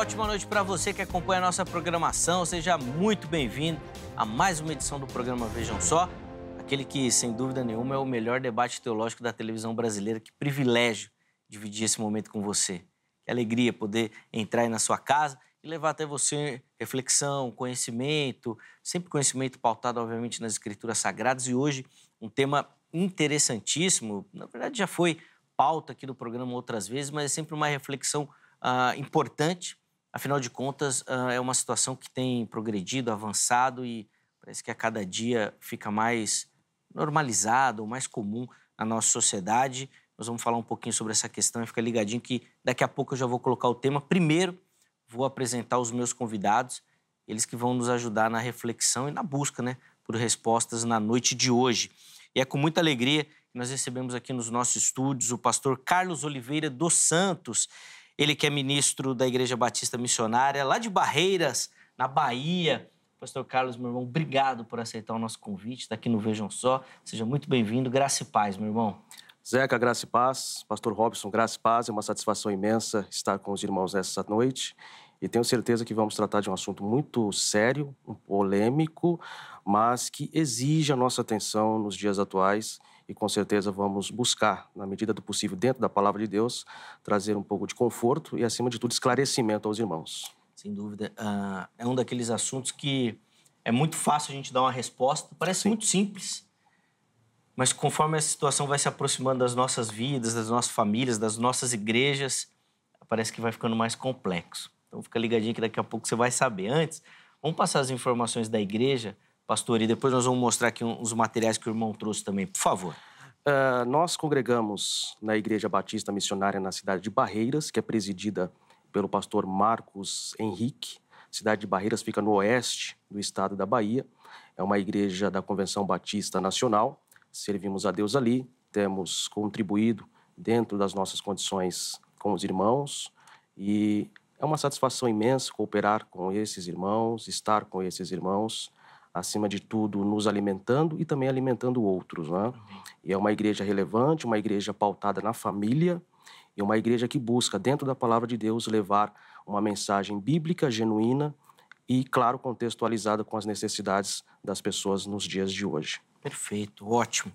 ótima noite para você que acompanha a nossa programação. Seja muito bem-vindo a mais uma edição do programa Vejam Só, aquele que, sem dúvida nenhuma, é o melhor debate teológico da televisão brasileira. Que privilégio dividir esse momento com você. Que alegria poder entrar aí na sua casa e levar até você reflexão, conhecimento, sempre conhecimento pautado, obviamente, nas escrituras sagradas. E hoje, um tema interessantíssimo, na verdade já foi pauta aqui do programa outras vezes, mas é sempre uma reflexão ah, importante Afinal de contas, ah, é uma situação que tem progredido, avançado e parece que a cada dia fica mais normalizado, mais comum na nossa sociedade. Nós vamos falar um pouquinho sobre essa questão e fica ligadinho que daqui a pouco eu já vou colocar o tema. Primeiro, vou apresentar os meus convidados, eles que vão nos ajudar na reflexão e na busca né, por respostas na noite de hoje. E é com muita alegria que nós recebemos aqui nos nossos estúdios o pastor Carlos Oliveira dos Santos. Ele que é ministro da Igreja Batista Missionária, lá de Barreiras, na Bahia. Pastor Carlos, meu irmão, obrigado por aceitar o nosso convite, está aqui no Vejam Só. Seja muito bem-vindo. Graça e paz, meu irmão. Zeca, graça e paz. Pastor Robson, graça e paz. É uma satisfação imensa estar com os irmãos essa noite. E tenho certeza que vamos tratar de um assunto muito sério, polêmico, mas que exige a nossa atenção nos dias atuais e com certeza vamos buscar, na medida do possível, dentro da palavra de Deus, trazer um pouco de conforto e, acima de tudo, esclarecimento aos irmãos. Sem dúvida. Uh, é um daqueles assuntos que é muito fácil a gente dar uma resposta, parece Sim. muito simples, mas conforme a situação vai se aproximando das nossas vidas, das nossas famílias, das nossas igrejas, parece que vai ficando mais complexo. Então fica ligadinho que daqui a pouco você vai saber. Antes, vamos passar as informações da igreja pastor, e depois nós vamos mostrar aqui uns materiais que o irmão trouxe também, por favor. Uh, nós congregamos na Igreja Batista Missionária na cidade de Barreiras, que é presidida pelo pastor Marcos Henrique. A cidade de Barreiras fica no oeste do estado da Bahia. É uma igreja da Convenção Batista Nacional. Servimos a Deus ali, temos contribuído dentro das nossas condições com os irmãos e é uma satisfação imensa cooperar com esses irmãos, estar com esses irmãos acima de tudo, nos alimentando e também alimentando outros. Né? Uhum. E é uma igreja relevante, uma igreja pautada na família e uma igreja que busca, dentro da palavra de Deus, levar uma mensagem bíblica genuína e, claro, contextualizada com as necessidades das pessoas nos dias de hoje. Perfeito, ótimo.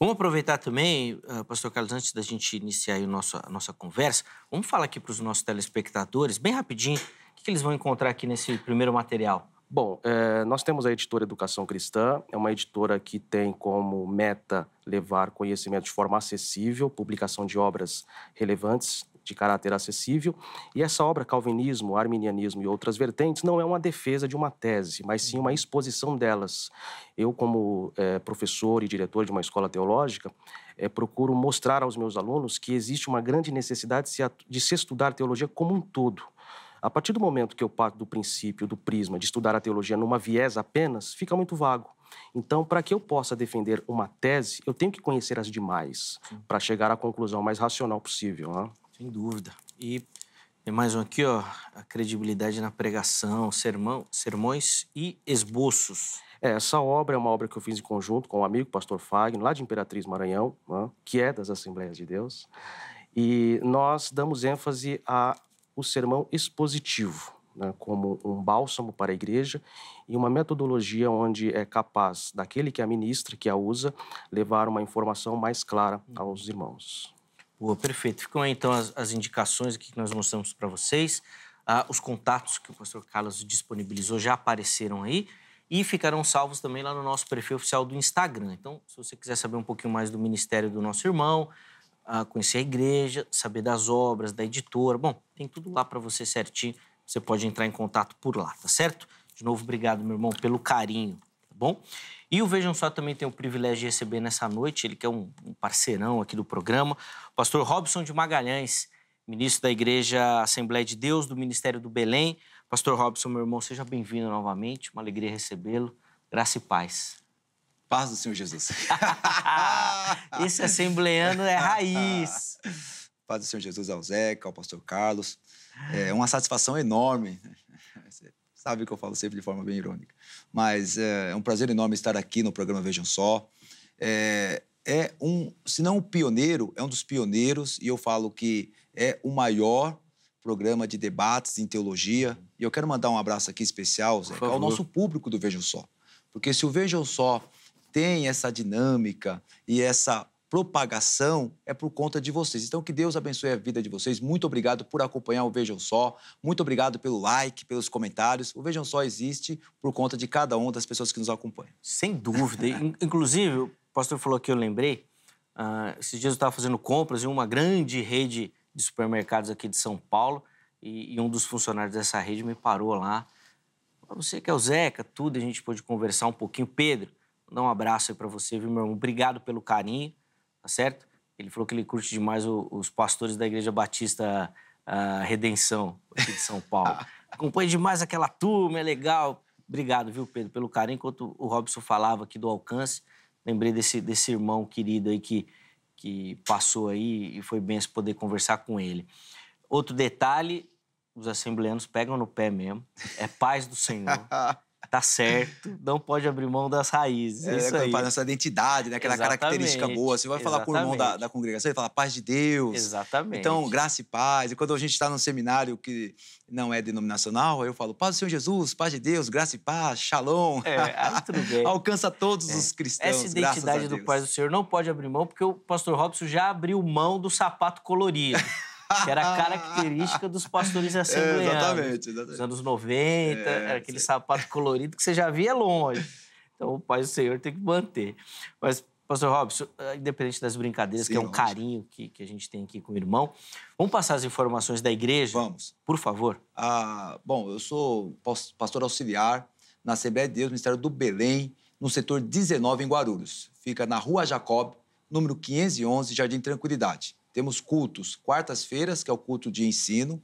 Vamos aproveitar também, ah, pastor Carlos, antes da gente iniciar a nossa a nossa conversa, vamos falar aqui para os nossos telespectadores, bem rapidinho, o que eles vão encontrar aqui nesse primeiro material? Bom, é, nós temos a editora Educação Cristã, é uma editora que tem como meta levar conhecimento de forma acessível, publicação de obras relevantes de caráter acessível. E essa obra, Calvinismo, Arminianismo e outras vertentes, não é uma defesa de uma tese, mas sim uma uhum. exposição delas. Eu, como é, professor e diretor de uma escola teológica, é, procuro mostrar aos meus alunos que existe uma grande necessidade de se, de se estudar teologia como um todo a partir do momento que eu parto do princípio, do prisma de estudar a teologia numa viés apenas, fica muito vago. Então, para que eu possa defender uma tese, eu tenho que conhecer as demais para chegar à conclusão mais racional possível. Né? Sem dúvida. E, tem mais um aqui, ó, a credibilidade na pregação, sermão, sermões e esboços. É, essa obra é uma obra que eu fiz em conjunto com um amigo, pastor Fagner, lá de Imperatriz Maranhão, né, que é das Assembleias de Deus. E nós damos ênfase a o sermão expositivo, né, como um bálsamo para a igreja e uma metodologia onde é capaz daquele que a ministra, que a usa, levar uma informação mais clara uhum. aos irmãos. Boa, perfeito. Ficam aí então as, as indicações aqui que nós mostramos para vocês. Ah, os contatos que o pastor Carlos disponibilizou já apareceram aí e ficarão salvos também lá no nosso perfil oficial do Instagram. Então, se você quiser saber um pouquinho mais do ministério do nosso irmão, a conhecer a igreja, saber das obras, da editora. Bom, tem tudo lá para você certinho. Você pode entrar em contato por lá, tá certo? De novo, obrigado, meu irmão, pelo carinho, tá bom? E o Vejam Só também tem o privilégio de receber nessa noite, ele que é um, um parceirão aqui do programa, o pastor Robson de Magalhães, ministro da Igreja Assembleia de Deus, do Ministério do Belém. Pastor Robson, meu irmão, seja bem-vindo novamente, uma alegria recebê-lo. Graça e paz. Paz do Senhor Jesus. Esse assembleando é raiz. Paz do Senhor Jesus ao Zeca, ao pastor Carlos. É uma satisfação enorme. Você sabe que eu falo sempre de forma bem irônica. Mas é, é um prazer enorme estar aqui no programa Vejam Só. É, é um, se não o um pioneiro, é um dos pioneiros, e eu falo que é o maior programa de debates em teologia. E eu quero mandar um abraço aqui especial, Zeca, ao nosso público do Vejam Só. Porque se o Vejam Só tem essa dinâmica e essa propagação é por conta de vocês. Então, que Deus abençoe a vida de vocês. Muito obrigado por acompanhar o Vejam Só. Muito obrigado pelo like, pelos comentários. O Vejam Só existe por conta de cada uma das pessoas que nos acompanham. Sem dúvida. Inclusive, o pastor falou que eu lembrei. Uh, esses dias eu estava fazendo compras em uma grande rede de supermercados aqui de São Paulo e, e um dos funcionários dessa rede me parou lá. Você que é o Zeca, tudo, a gente pôde conversar um pouquinho. Pedro, Dá um abraço aí pra você, viu, meu irmão? Obrigado pelo carinho, tá certo? Ele falou que ele curte demais o, os pastores da Igreja Batista Redenção, aqui de São Paulo. Acompanha demais aquela turma, é legal. Obrigado, viu, Pedro, pelo carinho. Enquanto o Robson falava aqui do alcance, lembrei desse, desse irmão querido aí que, que passou aí e foi bem se poder conversar com ele. Outro detalhe, os assembleanos pegam no pé mesmo. É paz do Senhor. tá certo, não pode abrir mão das raízes. É, isso aí. Da identidade, né? aquela Exatamente. característica boa. Você vai falar Exatamente. mão da, da congregação e fala paz de Deus. Exatamente. Então, graça e paz. E quando a gente está num seminário que não é denominacional, eu falo paz do Senhor Jesus, paz de Deus, graça e paz, shalom. É, tudo bem. Alcança todos é. os cristãos. Essa identidade do paz do Senhor não pode abrir mão, porque o pastor Robson já abriu mão do sapato colorido. que era característica dos pastores é, assembleanos. É, exatamente, exatamente. Dos anos 90, é, era aquele sim. sapato colorido que você já via longe. Então, o Pai do Senhor tem que manter. Mas, pastor Robson, ah, independente das brincadeiras, sim, que é um carinho que, que a gente tem aqui com o irmão, vamos passar as informações da igreja? Vamos. Por favor. Ah, bom, eu sou pastor auxiliar na Assembleia de Deus, Ministério do Belém, no setor 19, em Guarulhos. Fica na Rua Jacob, número 511, Jardim Tranquilidade. Temos cultos quartas-feiras, que é o culto de ensino,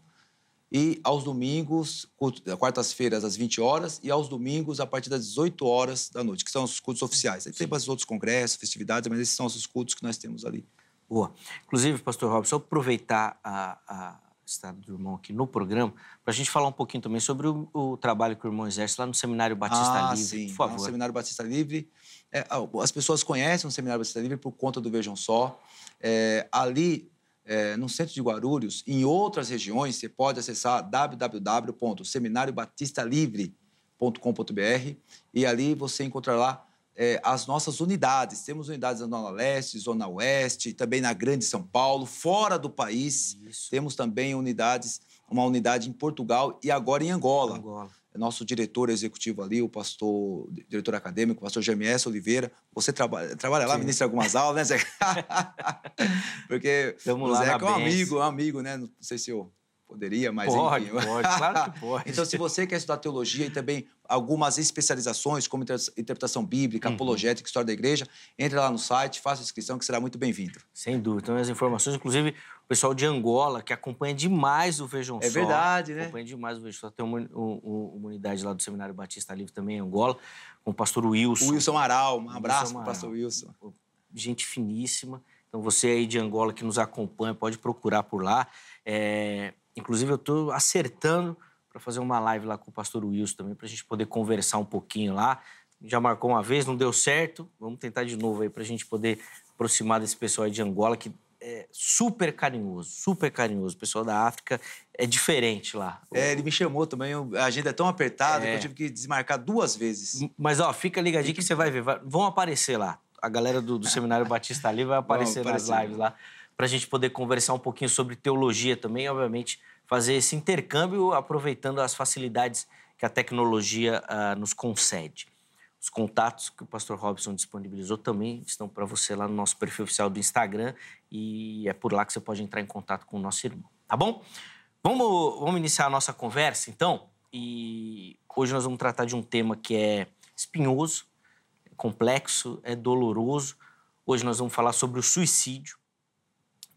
e aos domingos, eh, quartas-feiras às 20 horas e aos domingos a partir das 18 horas da noite, que são os cultos oficiais. Aí tem os outros congressos, festividades, mas esses são os cultos que nós temos ali. Boa. Inclusive, pastor Robson, aproveitar a, a estado do irmão aqui no programa, para a gente falar um pouquinho também sobre o, o, trabalho que o irmão exerce lá no Seminário Batista ah, Livre, sim. por favor. Então, Seminário Batista Livre, é, ah, as pessoas conhecem o Seminário Batista Livre por conta do Vejam Só, é, ali é, no centro de Guarulhos, em outras regiões, você pode acessar www.seminariobatistalivre.com.br e ali você encontrará é, as nossas unidades. Temos unidades na Zona Leste, Zona Oeste, também na Grande São Paulo, fora do país. Isso. Temos também unidades, uma unidade em Portugal e agora em Angola. Angola nosso diretor executivo ali, o pastor, diretor acadêmico, o pastor GMS Oliveira. Você trabalha, trabalha lá, ministra algumas aulas, né, Zé Porque Tamo o Zeca é um amigo, é um amigo, né? Não sei se eu poderia, mas pode, enfim. Pode, claro que pode. então, se você quer estudar teologia e também algumas especializações, como interpretação bíblica, uhum. apologética, história da igreja, entre lá no site, faça inscrição, que será muito bem-vindo. Sem dúvida. Então, as informações, inclusive, pessoal de Angola, que acompanha demais o Vejam é Só. É verdade, né? Acompanha demais o Vejam Só. Tem uma, uma, uma, unidade lá do Seminário Batista Livre também em Angola, com o pastor Wilson. O Wilson Amaral, um abraço para o pastor Wilson. Gente finíssima. Então, você aí de Angola que nos acompanha, pode procurar por lá. É... Inclusive, eu estou acertando para fazer uma live lá com o pastor Wilson também, para a gente poder conversar um pouquinho lá. Já marcou uma vez, não deu certo. Vamos tentar de novo aí para a gente poder aproximar desse pessoal aí de Angola que é, super carinhoso, super carinhoso. O pessoal da África é diferente lá. É, ele me chamou também, a agenda é tão apertada é. que eu é. tive que desmarcar duas vezes. Mas ó, fica ligadinho que... que você vai ver, vão aparecer lá. A galera do, do Seminário Batista ali vai aparecer, Bom, nas lives lá, para a gente poder conversar um pouquinho sobre teologia também, obviamente, fazer esse intercâmbio aproveitando as facilidades que a tecnologia uh, nos concede. Os contatos que o pastor Robson disponibilizou também estão para você lá no nosso perfil oficial do Instagram e é por lá que você pode entrar em contato com o nosso irmão, tá bom? Vamos, vamos iniciar a nossa conversa, então. E hoje nós vamos tratar de um tema que é espinhoso, é complexo, é doloroso. Hoje nós vamos falar sobre o suicídio.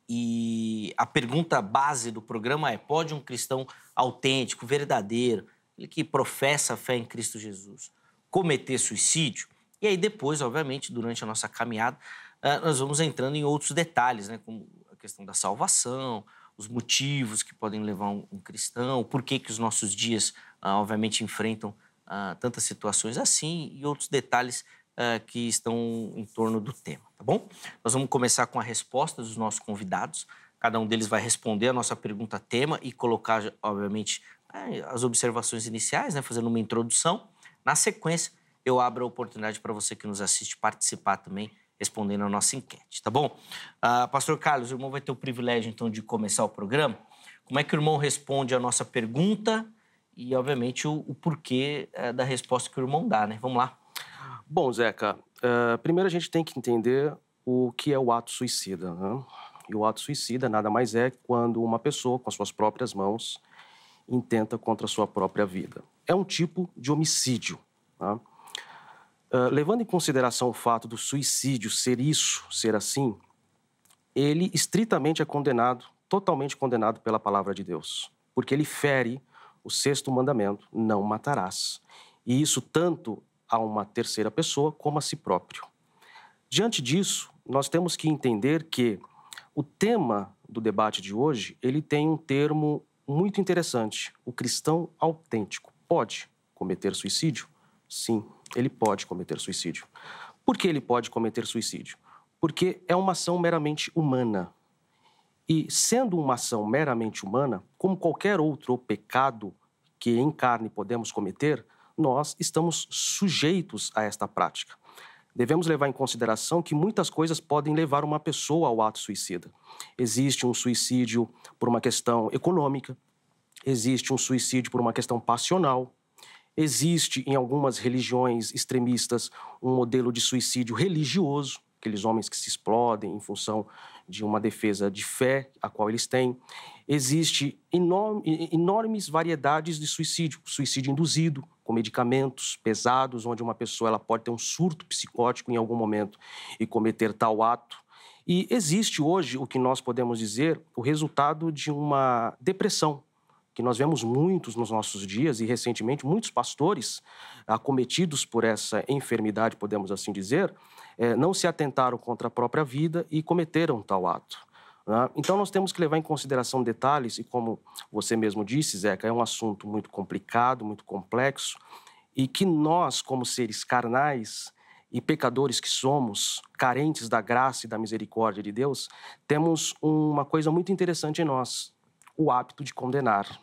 E a pergunta base do programa é: pode um cristão autêntico, verdadeiro, ele que professa a fé em Cristo Jesus, cometer suicídio? E aí, depois, obviamente, durante a nossa caminhada, ah, nós vamos entrando em outros detalhes, né? como a questão da salvação, os motivos que podem levar um, cristão, por que, que os nossos dias, ah, obviamente, enfrentam ah, tantas situações assim e outros detalhes que estão em torno do tema, tá bom? Nós vamos começar com a resposta dos nossos convidados. Cada um deles vai responder a nossa pergunta tema e colocar, obviamente, as observações iniciais, né? fazendo uma introdução. Na sequência, eu abro a oportunidade para você que nos assiste participar também respondendo a nossa enquete, tá bom? Ah, Pastor Carlos, o irmão vai ter o privilégio, então, de começar o programa. Como é que o irmão responde a nossa pergunta e, obviamente, o, o porquê eh, da resposta que o irmão dá, né? Vamos lá. Bom, Zeca, uh, primeiro a gente tem que entender o que é o ato suicida. Né? E o ato suicida nada mais é quando uma pessoa, com as suas próprias mãos, intenta contra a sua própria vida. É um tipo de homicídio. Tá? Ah, levando em consideração o fato do suicídio ser isso, ser assim, ele estritamente é condenado, totalmente condenado pela palavra de Deus, porque ele fere o sexto mandamento: não matarás. E isso tanto a uma terceira pessoa como a si próprio. Diante disso, nós temos que entender que o tema do debate de hoje, ele tem um termo muito interessante, o cristão autêntico. Pode cometer suicídio? Sim, ele pode cometer suicídio. Por que ele pode cometer suicídio? Porque é uma ação meramente humana. E sendo uma ação meramente humana, como qualquer outro pecado que em carne podemos cometer, nós estamos sujeitos a esta prática. Devemos levar em consideração que muitas coisas podem levar uma pessoa ao ato suicida. Existe um suicídio por uma questão econômica, existe um suicídio por uma questão passional, Existe em algumas religiões extremistas um modelo de suicídio religioso, aqueles homens que se explodem em função de uma defesa de fé a qual eles têm. Existe enorme, enormes variedades de suicídio, suicídio induzido com medicamentos pesados, onde uma pessoa ela pode ter um surto psicótico em algum momento e cometer tal ato. E existe hoje o que nós podemos dizer o resultado de uma depressão que nós vemos muitos nos nossos dias e recentemente muitos pastores acometidos por essa enfermidade, podemos assim dizer, eh, não se atentaram contra a própria vida e cometeram tal ato. Né? Então nós temos que levar em consideração detalhes e como você mesmo disse, Zeca, é um assunto muito complicado, muito complexo e que nós, como seres carnais e pecadores que somos, carentes da graça e da misericórdia de Deus, temos uma coisa muito interessante em nós, o hábito de condenar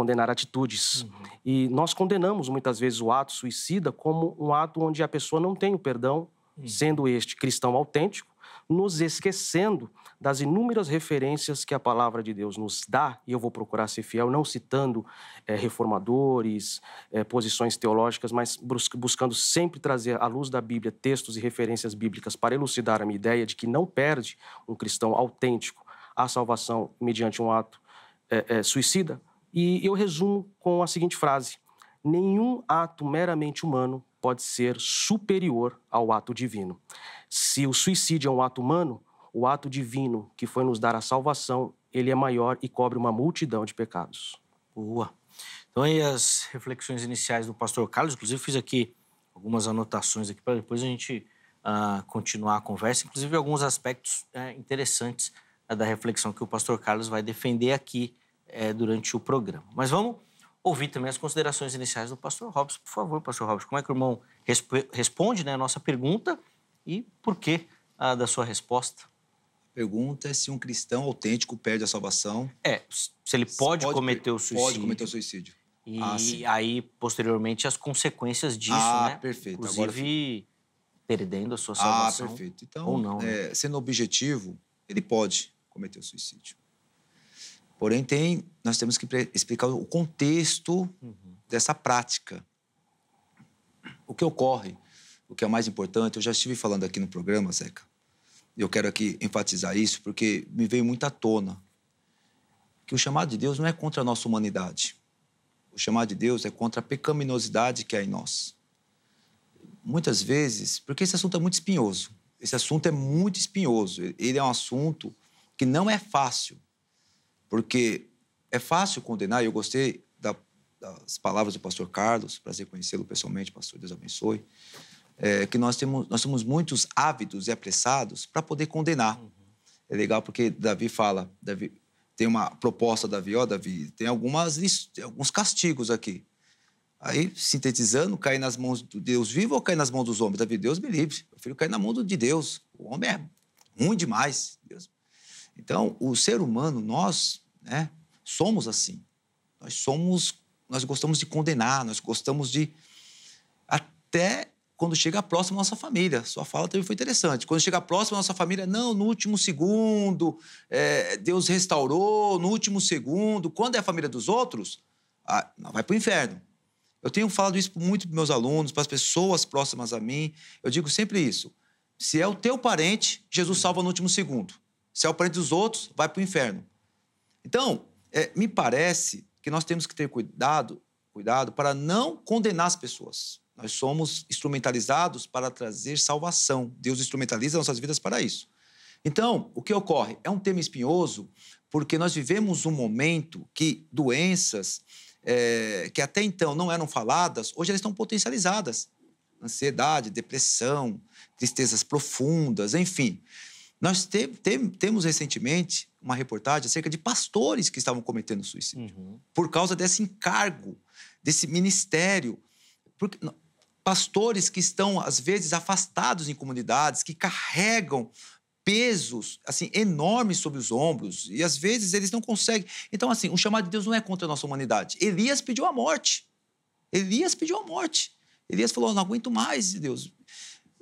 condenar atitudes. Uhum. E nós condenamos muitas vezes o ato suicida como um ato onde a pessoa não tem o perdão, uhum. sendo este cristão autêntico, nos esquecendo das inúmeras referências que a palavra de Deus nos dá, e eu vou procurar ser fiel, não citando é, reformadores, é, posições teológicas, mas buscando sempre trazer à luz da Bíblia textos e referências bíblicas para elucidar a minha ideia de que não perde um cristão autêntico a salvação mediante um ato é, suicida, e eu resumo com a seguinte frase: nenhum ato meramente humano pode ser superior ao ato divino. Se o suicídio é um ato humano, o ato divino que foi nos dar a salvação, ele é maior e cobre uma multidão de pecados. Boa. Então aí as reflexões iniciais do pastor Carlos, inclusive fiz aqui algumas anotações aqui para depois a gente uh, continuar a conversa, inclusive alguns aspectos uh, interessantes uh, da reflexão que o pastor Carlos vai defender aqui é, durante o programa. Mas vamos ouvir também as considerações iniciais do pastor Robson. Por favor, pastor Robson, como é que o irmão resp responde né, a nossa pergunta e por que a da sua resposta? Pergunta é se um cristão autêntico perde a salvação. É, se ele pode, pode cometer o suicídio. Pode cometer o suicídio. E ah, aí, posteriormente, as consequências disso, ah, né? Perfeito. Inclusive, Agora... perdendo a sua salvação. Ah, perfeito. Então, ou não, né? é, né? sendo objetivo, ele pode cometer o suicídio. Porém, tem, nós temos que explicar o contexto uhum. dessa prática. O que ocorre, o que é mais importante, eu já estive falando aqui no programa, Zeca, eu quero aqui enfatizar isso porque me veio muito à tona, que o chamado de Deus não é contra a nossa humanidade. O chamado de Deus é contra a pecaminosidade que há em nós. Muitas vezes, porque esse assunto é muito espinhoso, esse assunto é muito espinhoso, ele é um assunto que não é fácil porque é fácil condenar, e eu gostei da, das palavras do pastor Carlos, prazer conhecê-lo pessoalmente, pastor, Deus abençoe, é, que nós temos nós somos muitos ávidos e apressados para poder condenar. Uhum. É legal porque Davi fala, Davi, tem uma proposta Davi, ó, Davi, tem algumas, alguns castigos aqui. Aí, sintetizando, cair nas mãos do Deus vivo ou cair nas mãos dos homens? Davi, Deus me livre. Eu prefiro cair na mão de Deus. O homem é ruim demais. Deus então, o ser humano, nós, né, somos assim. Nós somos, nós gostamos de condenar, nós gostamos de até quando chega próximo à nossa família. Sua fala também foi interessante. Quando chega próximo à nossa família, não, no último segundo, é, Deus restaurou, no último segundo. Quando é a família dos outros, ah, não, vai para o inferno. Eu tenho falado isso muito para meus alunos, para as pessoas próximas a mim. Eu digo sempre isso. Se é o teu parente, Jesus salva no último segundo. Se é o parente dos outros, vai para o inferno. Então, é, me parece que nós temos que ter cuidado, cuidado para não condenar as pessoas. Nós somos instrumentalizados para trazer salvação. Deus instrumentaliza nossas vidas para isso. Então, o que ocorre? É um tema espinhoso, porque nós vivemos um momento que doenças é, que até então não eram faladas, hoje elas estão potencializadas. Ansiedade, depressão, tristezas profundas, enfim. Nós te, te, temos recentemente uma reportagem acerca de pastores que estavam cometendo suicídio uhum. por causa desse encargo, desse ministério. Porque, pastores que estão, às vezes, afastados em comunidades, que carregam pesos assim enormes sobre os ombros e às vezes eles não conseguem. Então assim, o chamado de Deus não é contra a nossa humanidade. Elias pediu a morte. Elias pediu a morte. Elias falou: "Não aguento mais, Deus".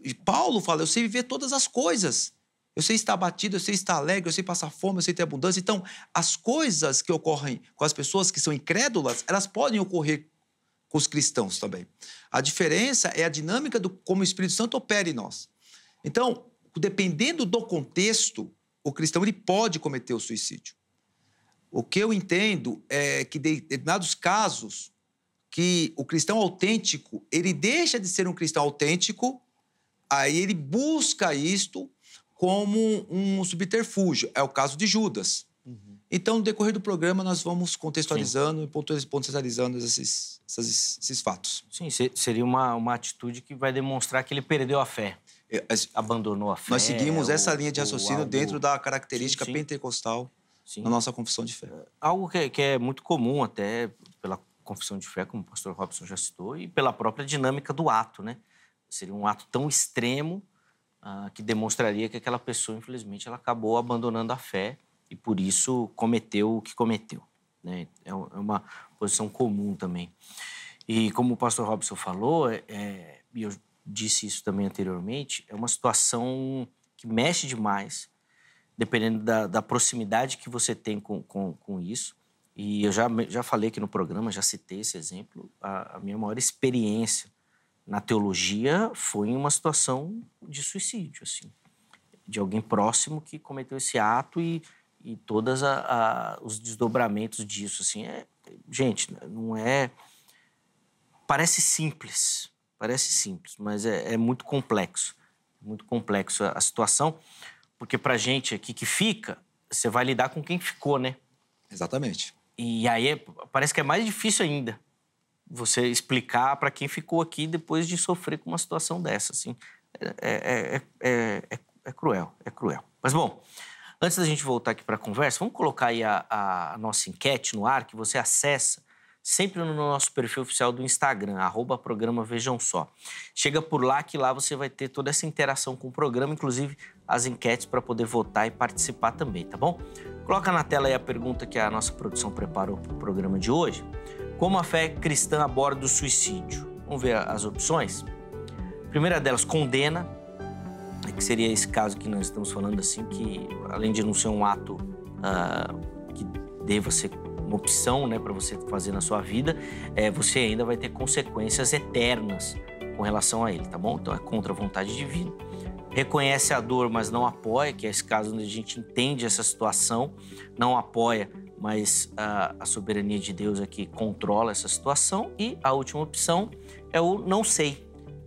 E Paulo fala: "Eu sei viver todas as coisas". Eu sei estar abatido, eu sei estar alegre, eu sei passar fome, eu sei ter abundância. Então, as coisas que ocorrem com as pessoas que são incrédulas, elas podem ocorrer com os cristãos também. A diferença é a dinâmica do como o Espírito Santo opera em nós. Então, dependendo do contexto, o cristão ele pode cometer o suicídio. O que eu entendo é que em determinados casos que o cristão autêntico, ele deixa de ser um cristão autêntico, aí ele busca isto como um subterfúgio. É o caso de Judas. Uhum. Então, no decorrer do programa, nós vamos contextualizando Sim. e pontualizando esses, esses, esses, fatos. Sim, seria uma, uma atitude que vai demonstrar que ele perdeu a fé. É, abandonou a fé. Nós seguimos essa linha de raciocínio algo... dentro da característica sim, sim. pentecostal sim. na nossa confissão de fé. É, algo que é, que é, muito comum até pela confissão de fé, como o pastor Robson já citou, e pela própria dinâmica do ato, né? Seria um ato tão extremo ah, que demonstraria que aquela pessoa, infelizmente, ela acabou abandonando a fé e por isso cometeu o que cometeu. Né? É, é uma posição comum também. E como o pastor Robson falou, é, é, e eu disse isso também anteriormente, é uma situação que mexe demais, dependendo da, da proximidade que você tem com, com, com, isso. E eu já, já falei aqui no programa, já citei esse exemplo, a, a minha maior experiência na teologia foi uma situação de suicídio, assim, de alguém próximo que cometeu esse ato e, e todas os desdobramentos disso, assim, é, gente, não é, parece simples, parece simples, mas é, é muito complexo, muito complexo a, a situação, porque para gente aqui que fica, você vai lidar com quem ficou, né? Exatamente. E aí é, parece que é mais difícil ainda você explicar para quem ficou aqui depois de sofrer com uma situação dessa. Assim, é, é, é, é cruel, é cruel. Mas, bom, antes da gente voltar aqui para a conversa, vamos colocar aí a, a, nossa enquete no ar, que você acessa sempre no nosso perfil oficial do Instagram, arroba programa Vejam Só. Chega por lá que lá você vai ter toda essa interação com o programa, inclusive as enquetes para poder votar e participar também, tá bom? Coloca na tela aí a pergunta que a nossa produção preparou para o programa de hoje. Como a fé cristã aborda o suicídio? Vamos ver as opções? A primeira delas, condena, que seria esse caso que nós estamos falando, assim, que além de não ser um ato uh, que deva ser uma opção né, para você fazer na sua vida, é, você ainda vai ter consequências eternas com relação a ele, tá bom? Então é contra a vontade divina. Reconhece a dor, mas não apoia, que é esse caso onde a gente entende essa situação, não apoia mas a, a soberania de Deus aqui é controla essa situação. E a última opção é o não sei.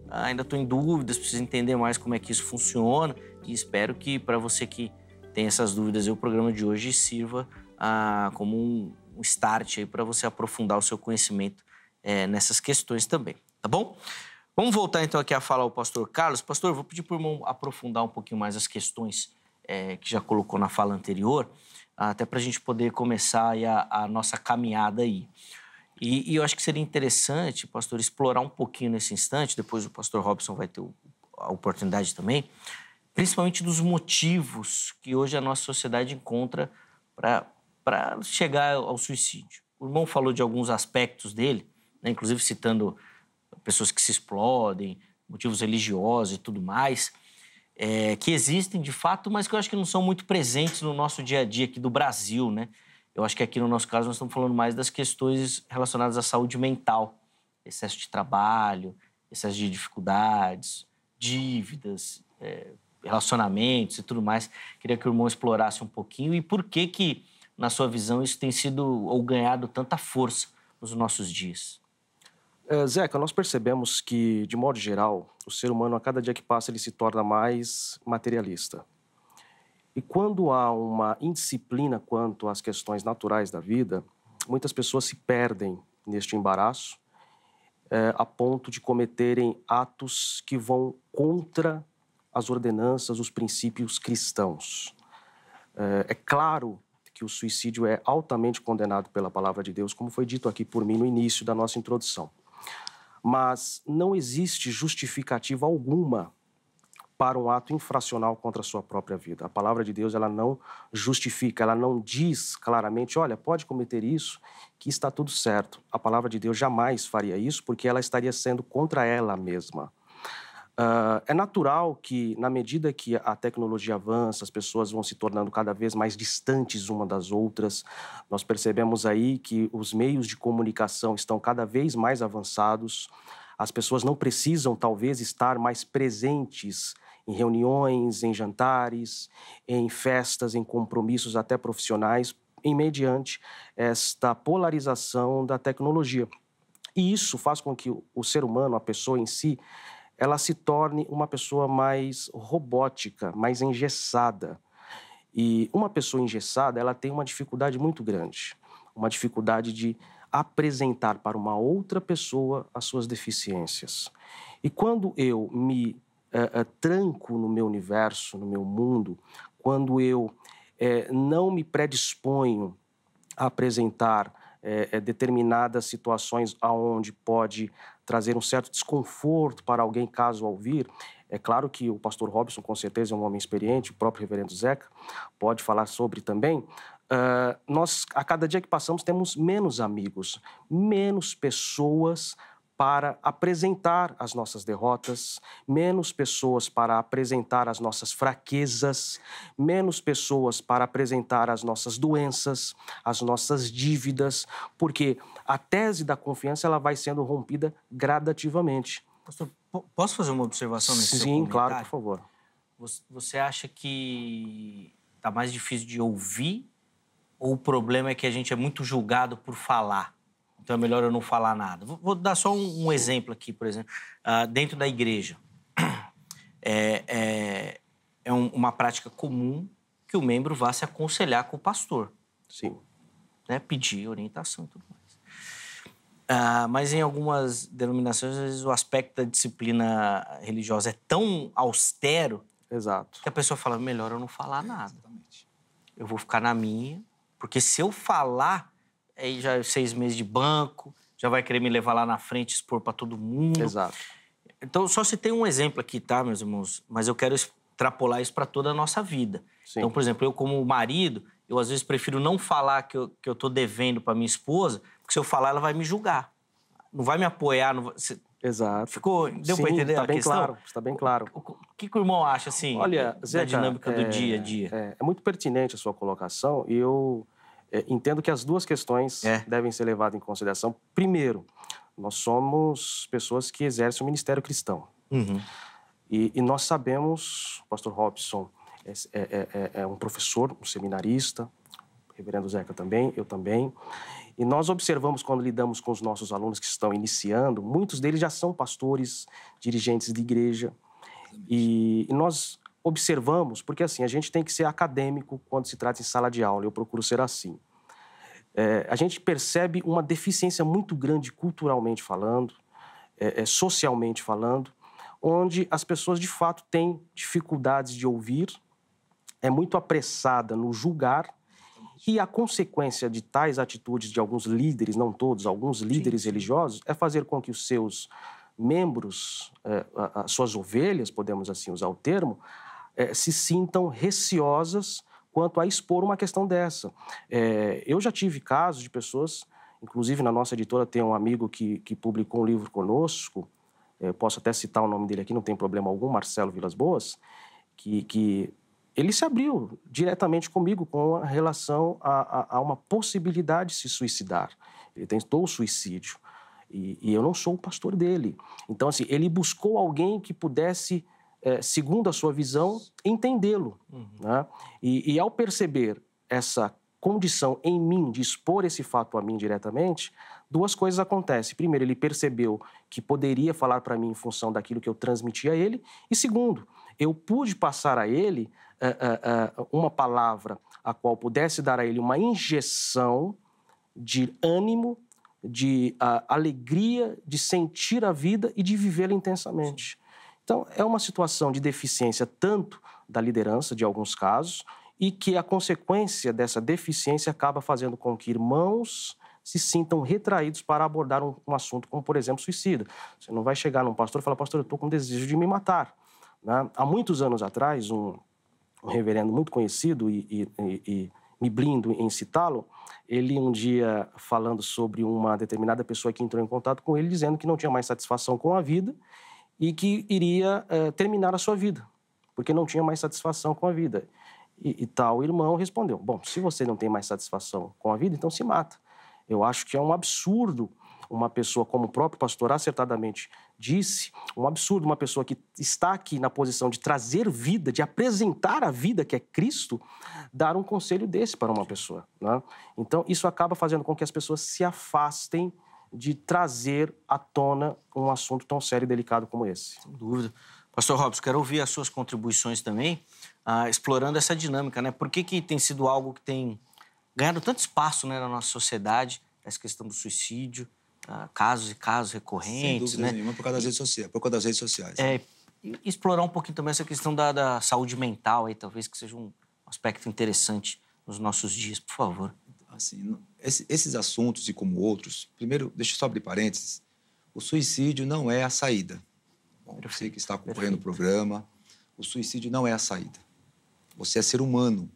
Ah, ainda estou em dúvidas, preciso entender mais como é que isso funciona e espero que para você que tem essas dúvidas, o programa de hoje sirva ah, como um, um start para você aprofundar o seu conhecimento é, nessas questões também, tá bom? Vamos voltar então aqui a falar ao pastor Carlos. Pastor, vou pedir para o irmão aprofundar um pouquinho mais as questões é, que já colocou na fala anterior até para a gente poder começar a, a, nossa caminhada aí. E, e, eu acho que seria interessante, pastor, explorar um pouquinho nesse instante, depois o pastor Robson vai ter a oportunidade também, principalmente dos motivos que hoje a nossa sociedade encontra para chegar ao suicídio. O irmão falou de alguns aspectos dele, né, inclusive citando pessoas que se explodem, motivos religiosos e tudo mais é, que existem de fato, mas que eu acho que não são muito presentes no nosso dia a dia aqui do Brasil, né? Eu acho que aqui no nosso caso nós estamos falando mais das questões relacionadas à saúde mental, excesso de trabalho, excesso de dificuldades, dívidas, é, relacionamentos e tudo mais. Queria que o irmão explorasse um pouquinho e por que que, na sua visão, isso tem sido ou ganhado tanta força nos nossos dias. Eh, Zeca, nós percebemos que, de modo geral, o ser humano, a cada dia que passa, ele se torna mais materialista. E quando há uma indisciplina quanto às questões naturais da vida, muitas pessoas se perdem neste embaraço eh, a ponto de cometerem atos que vão contra as ordenanças, os princípios cristãos. Eh, é claro que o suicídio é altamente condenado pela palavra de Deus, como foi dito aqui por mim no início da nossa introdução mas não existe justificativa alguma para um ato infracional contra a sua própria vida. A palavra de Deus ela não justifica, ela não diz claramente, olha, pode cometer isso, que está tudo certo. A palavra de Deus jamais faria isso, porque ela estaria sendo contra ela mesma. Uh, é natural que, na medida que a tecnologia avança, as pessoas vão se tornando cada vez mais distantes uma das outras. Nós percebemos aí que os meios de comunicação estão cada vez mais avançados. As pessoas não precisam, talvez, estar mais presentes em reuniões, em jantares, em festas, em compromissos até profissionais, em mediante esta polarização da tecnologia. E isso faz com que o ser humano, a pessoa em si, ela se torne uma pessoa mais robótica, mais engessada. E uma pessoa engessada, ela tem uma dificuldade muito grande, uma dificuldade de apresentar para uma outra pessoa as suas deficiências. E quando eu me é, é, tranco no meu universo, no meu mundo, quando eu é, não me predisponho a apresentar determinadas situações aonde pode trazer um certo desconforto para alguém caso ouvir, é claro que o pastor Robson, com certeza, é um homem experiente, o próprio reverendo Zeca pode falar sobre também. Uh, nós, a cada dia que passamos, temos menos amigos, menos pessoas para apresentar as nossas derrotas, menos pessoas para apresentar as nossas fraquezas, menos pessoas para apresentar as nossas doenças, as nossas dívidas, porque a tese da confiança ela vai sendo rompida gradativamente. Pastor, posso fazer uma observação nesse Sim, claro, por favor. Você acha que está mais difícil de ouvir ou o problema é que a gente é muito julgado por falar? Então é melhor eu não falar nada. Vou, dar só um, um exemplo aqui, por exemplo. Uh, dentro da igreja, é, é, é um, uma prática comum que o membro vá se aconselhar com o pastor. Sim. Né? Pedir orientação e tudo mais. Uh, mas em algumas denominações, às vezes, o aspecto da disciplina religiosa é tão austero Exato. que a pessoa fala: melhor eu não falar nada. Exatamente. Eu vou ficar na minha, porque se eu falar aí já é seis meses de banco, já vai querer me levar lá na frente, expor para todo mundo. Exato. Então, só se tem um exemplo aqui, tá, meus irmãos? Mas eu quero extrapolar isso para toda a nossa vida. Sim. Então, por exemplo, eu como marido, eu às vezes prefiro não falar que eu, que eu tô devendo para minha esposa, porque se eu falar, ela vai me julgar. Não vai me apoiar, não vai... Exato. Ficou, deu para entender tá a bem questão? Claro, está bem claro. O, que, que o irmão acha, assim, Olha, Zeca, da dinâmica do é, dia a dia? É, é, muito pertinente a sua colocação e eu é, entendo que as duas questões é. devem ser levadas em consideração. Primeiro, nós somos pessoas que exercem o ministério cristão. Uhum. E, e, nós sabemos, o pastor Robson é é, é, é, é um professor, um seminarista, o reverendo Zeca também, eu também. E nós observamos quando lidamos com os nossos alunos que estão iniciando, muitos deles já são pastores, dirigentes de igreja. E, e nós observamos, porque assim, a gente tem que ser acadêmico quando se trata em sala de aula, eu procuro ser assim. É, a gente percebe uma deficiência muito grande culturalmente falando, é, é, socialmente falando, onde as pessoas de fato têm dificuldades de ouvir, é muito apressada no julgar e a consequência de tais atitudes de alguns líderes, não todos, alguns líderes sim, sim. religiosos, é fazer com que os seus membros, é, as suas ovelhas, podemos assim usar o termo, é, se sintam receosas quanto a expor uma questão dessa. É, eu já tive casos de pessoas, inclusive na nossa editora tem um amigo que, que publicou um livro conosco, eh, posso até citar o nome dele aqui, não tem problema algum, Marcelo Vilas Boas, que, que ele se abriu diretamente comigo com relação a, a, a uma possibilidade de se suicidar. Ele tentou o suicídio e, e eu não sou o pastor dele. Então, assim, ele buscou alguém que pudesse é, segundo a sua visão, entendê-lo. Uhum. Né? E, e ao perceber essa condição em mim de expor esse fato a mim diretamente, duas coisas acontecem. Primeiro, ele percebeu que poderia falar para mim em função daquilo que eu transmitia a ele. E segundo, eu pude passar a ele uh, uh, uh, uma palavra a qual pudesse dar a ele uma injeção de ânimo, de ah, alegria, de sentir a vida e de vivê-la intensamente. Então, é uma situação de deficiência tanto da liderança, de alguns casos, e que a consequência dessa deficiência acaba fazendo com que irmãos se sintam retraídos para abordar um, um assunto como, por exemplo, suicida. Você não vai chegar num pastor e falar, pastor, eu estou com desejo de me matar. Né? Há muitos anos atrás, um, um reverendo muito conhecido e, e, e, e me blindo em citá-lo, ele um dia falando sobre uma determinada pessoa que entrou em contato com ele, dizendo que não tinha mais satisfação com a vida e que iria é, terminar a sua vida, porque não tinha mais satisfação com a vida. E, e, tal irmão respondeu: Bom, se você não tem mais satisfação com a vida, então se mata. Eu acho que é um absurdo uma pessoa, como o próprio pastor acertadamente disse, um absurdo uma pessoa que está aqui na posição de trazer vida, de apresentar a vida que é Cristo, dar um conselho desse para uma pessoa. Né? Então, isso acaba fazendo com que as pessoas se afastem de trazer à tona um assunto tão sério e delicado como esse. Sem dúvida. Pastor Robson, quero ouvir as suas contribuições também, ah, explorando essa dinâmica, né? Por que, que tem sido algo que tem ganhado tanto espaço né, na nossa sociedade, essa questão do suicídio, ah, casos e casos recorrentes, Sem dúvida né? nenhuma, por causa das redes sociais. Por causa das redes sociais. É, explorar um pouquinho também essa questão da, da saúde mental aí, talvez que seja um aspecto interessante nos nossos dias, por favor. Assim, esse, esses assuntos e como outros, primeiro, deixa eu só abrir parênteses, o suicídio não é a saída. Bom, você que está acompanhando Perfeito. o programa, o suicídio não é a saída. Você é ser humano.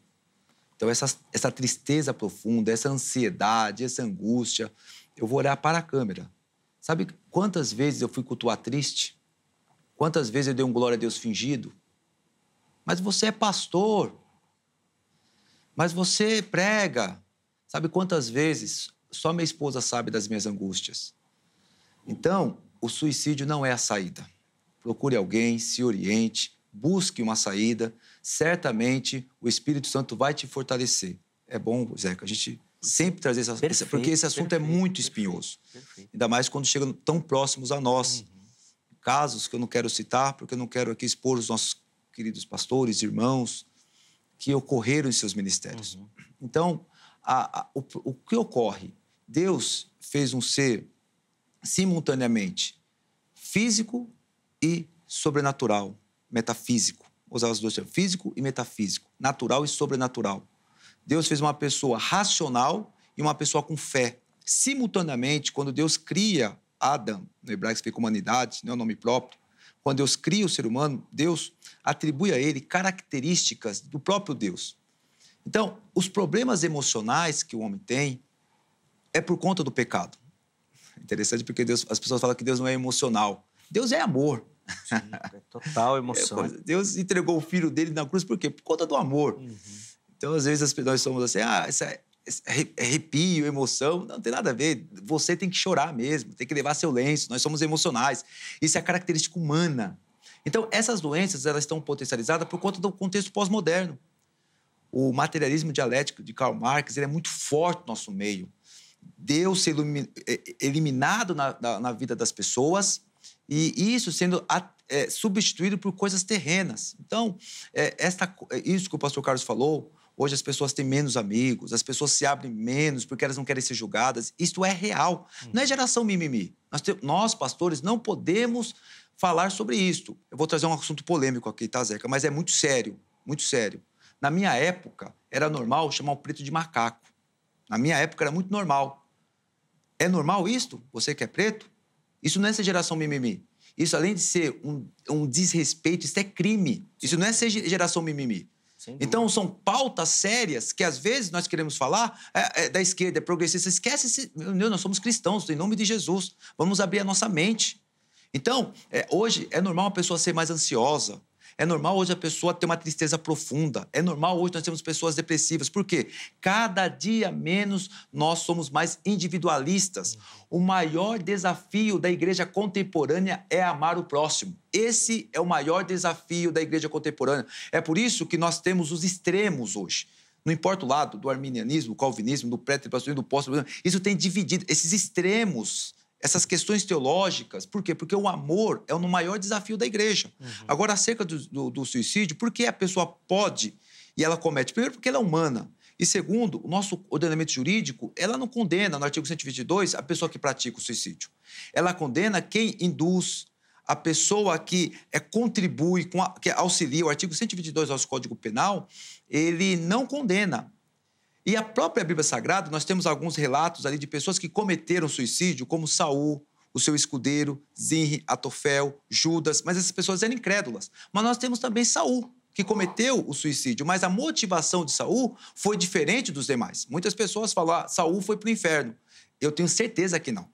Então, essa, essa tristeza profunda, essa ansiedade, essa angústia, eu vou olhar para a câmera. Sabe quantas vezes eu fui cultuar triste? Quantas vezes eu dei um glória a Deus fingido? Mas você é pastor. Mas você prega. Sabe quantas vezes só minha esposa sabe das minhas angústias? Então, o suicídio não é a saída. Procure alguém, se oriente, busque uma saída. Certamente o Espírito Santo vai te fortalecer. É bom, Zeca, a gente sempre trazer essa. Perfeito, porque esse assunto é perfeito, é muito espinhoso. Perfeito, ainda mais quando chegam tão próximos a nós. Uhum. Casos que eu não quero citar, porque eu não quero aqui expor os nossos queridos pastores, irmãos, que ocorreram em seus ministérios. Uhum. Então, a, a, o, o que ocorre? Deus fez um ser simultaneamente físico e sobrenatural, metafísico. Vou usar os dois termos, físico e metafísico, natural e sobrenatural. Deus fez uma pessoa racional e uma pessoa com fé. Simultaneamente, quando Deus cria Adam, no hebraico fica humanidade, não é o nome próprio, quando Deus cria o ser humano, Deus atribui a ele características do próprio Deus. Então, os problemas emocionais que o homem tem é por conta do pecado. Interessante porque Deus, as pessoas falam que Deus não é emocional. Deus é amor. Sim, é total é, emoção. Deus entregou o filho dele na cruz por quê? Por conta do amor. Uhum. Então, às vezes, nós somos assim, ah, isso é, arrepio, emoção. Não, não, tem nada a ver. Você tem que chorar mesmo, tem que levar seu lenço. Nós somos emocionais. Isso é característica humana. Então, essas doenças, elas estão potencializadas por conta do contexto pós-moderno o materialismo dialético de Karl Marx é muito forte no nosso meio. Deus ser é, eliminado na, na, na, vida das pessoas e isso sendo a, é, substituído por coisas terrenas. Então, é, esta, é isso que o pastor Carlos falou, Hoje as pessoas têm menos amigos, as pessoas se abrem menos porque elas não querem ser julgadas. Isto é real. Hum. Não é geração mimimi. Nós, te... nós, pastores, não podemos falar sobre isto. Eu vou trazer um assunto polêmico aqui, tá, Zeca? Mas é muito sério, muito sério. Na minha época, era normal chamar o preto de macaco. Na minha época, era muito normal. É normal isto? Você que é preto? Isso não é essa geração mimimi. Isso, além de ser um, um desrespeito, isso é crime. Isso não é ser geração mimimi. Então, são pautas sérias que, às vezes, nós queremos falar é, é, da esquerda, é progressista. Esquece, esse, meu Deus, nós somos cristãos, em nome de Jesus. Vamos abrir a nossa mente. Então, é, hoje é normal uma pessoa ser mais ansiosa, é normal hoje a pessoa ter uma tristeza profunda. É normal hoje nós temos pessoas depressivas. Por quê? Cada dia menos nós somos mais individualistas. O maior desafio da igreja contemporânea é amar o próximo. Esse é o maior desafio da igreja contemporânea. É por isso que nós temos os extremos hoje. Não importa o lado, do arminianismo, do calvinismo, do pré-tribulacionismo, do pós-tribulacionismo, isso tem dividido. Esses extremos essas questões teológicas. Por quê? Porque o amor é o maior desafio da igreja. Uhum. Agora, acerca do, do, do suicídio, por que a pessoa pode e ela comete? Primeiro, porque ela é humana. E segundo, o nosso ordenamento jurídico, ela não condena, no artigo 122, a pessoa que pratica o suicídio. Ela condena quem induz, a pessoa que é, contribui, com a, que auxilia. O artigo 122 do nosso Código Penal, ele não condena, e a própria Bíblia Sagrada, nós temos alguns relatos ali de pessoas que cometeram suicídio, como Saul, o seu escudeiro, Zinri, Atofel, Judas, mas essas pessoas eram incrédulas. Mas nós temos também Saul, que cometeu o suicídio, mas a motivação de Saul foi diferente dos demais. Muitas pessoas falam: ah, Saul foi para o inferno. Eu tenho certeza que não.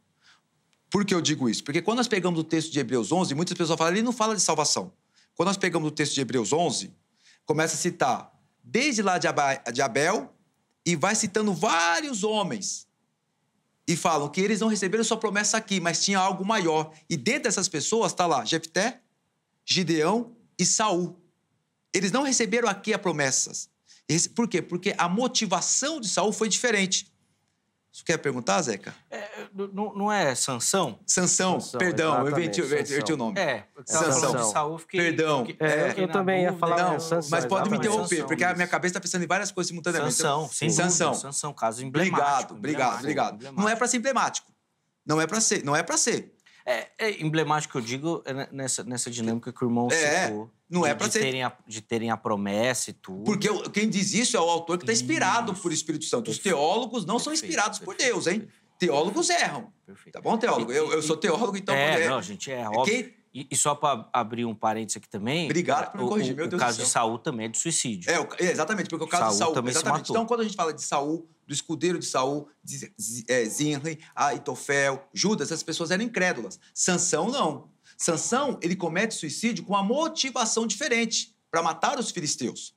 Por que eu digo isso? Porque quando nós pegamos o texto de Hebreus 11, muitas pessoas falam, ele não fala de salvação. Quando nós pegamos o texto de Hebreus 11, começa a citar desde lá de Abel, e vai citando vários homens e falam que eles não receberam sua promessa aqui, mas tinha algo maior. E dentro dessas pessoas está lá Jefté, Gideão e Saul. Eles não receberam aqui a promessas. Por quê? Porque a motivação de Saul foi diferente. Você quer perguntar, Zeca? É, não, não, é sanção. Sanção. perdão, eu inventi o nome. É, Sanção. fiquei, perdão. Fiquei, é, fiquei eu também dúvida. ia falar. Não, é mas pode me interromper, porque a minha cabeça está pensando em várias coisas simultaneamente. Sanção, então, sim. Sanção. Sanção. caso emblemático. Obrigado, obrigado, obrigado. Não é para ser emblemático. Não é para ser, não é para ser. É, é emblemático, eu digo, é né, nessa, nessa dinâmica que o irmão é, citou. Não é para ser. Terem a, de terem a promessa e tudo. Porque quem diz isso é o autor que está inspirado isso. por Espírito Santo. Os teólogos não perfeito, são inspirados por Deus, hein? Perfeito. Teólogos erram. Perfeito. Tá bom, teólogo? Eu, eu sou teólogo, então. É, é, não, a gente é erra. Óbvio. Quem, e, e só para abrir um parênteses aqui também. Obrigado por me corrigir, o, meu Deus O caso de Saul também é de suicídio. É, exatamente, porque o caso Saul de Saul. Também exatamente. Então, quando a gente fala de Saul, do escudeiro de Saul, é, Zinri, Aitofel, ah, Judas, essas pessoas eram incrédulas. Sansão, não. Sansão, ele comete suicídio com uma motivação diferente para matar os filisteus.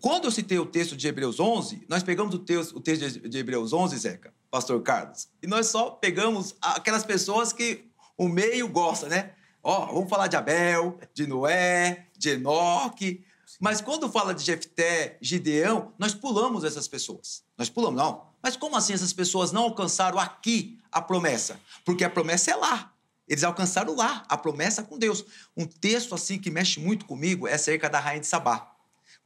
Quando eu citei o texto de Hebreus 11, nós pegamos o texto, o texto de Hebreus 11, Zeca, pastor Carlos, e nós só pegamos aquelas pessoas que o meio gosta, né? Ó, vamos falar de Abel, de Noé, de Enoque. Mas quando fala de Jefté, Gideão, nós pulamos essas pessoas. Nós pulamos, não. Mas como assim essas pessoas não alcançaram aqui a promessa? Porque a promessa é lá. Eles alcançaram lá a promessa com Deus. Um texto assim que mexe muito comigo é acerca da rainha de Sabá.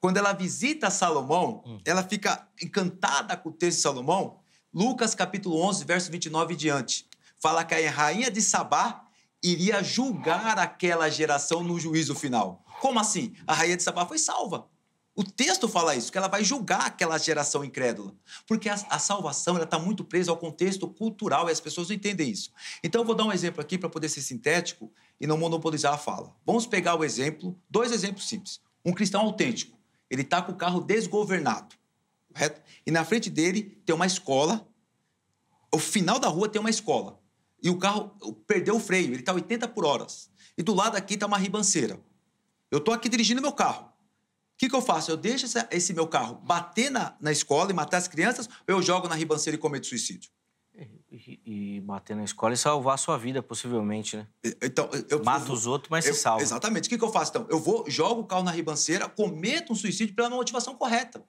Quando ela visita Salomão, hum. ela fica encantada com o texto de Salomão. Lucas capítulo 11, verso 29 e diante. Fala que a rainha de Sabá iria julgar aquela geração no juízo final. Como assim? A rainha de Sabá foi salva. O texto fala isso, que ela vai julgar aquela geração incrédula. Porque a, a salvação está muito presa ao contexto cultural e as pessoas não entendem isso. Então, eu vou dar um exemplo aqui para poder ser sintético e não monopolizar a fala. Vamos pegar o exemplo, dois exemplos simples. Um cristão autêntico, ele está com o carro desgovernado, correto? E na frente dele tem uma escola, o final da rua tem uma escola e o carro perdeu o freio, ele está 80 por horas. E do lado aqui está uma ribanceira. Eu estou aqui dirigindo meu carro. O que, que eu faço? Eu deixo essa, esse meu carro bater na, na escola e matar as crianças ou eu jogo na ribanceira e cometo suicídio? É, e, e, bater na escola e salvar a sua vida, possivelmente, né? Então, eu, Mata eu, os outros, mas eu, se salva. Exatamente. O que, que eu faço, então? Eu vou, jogo o carro na ribanceira, cometo um suicídio pela motivação correta.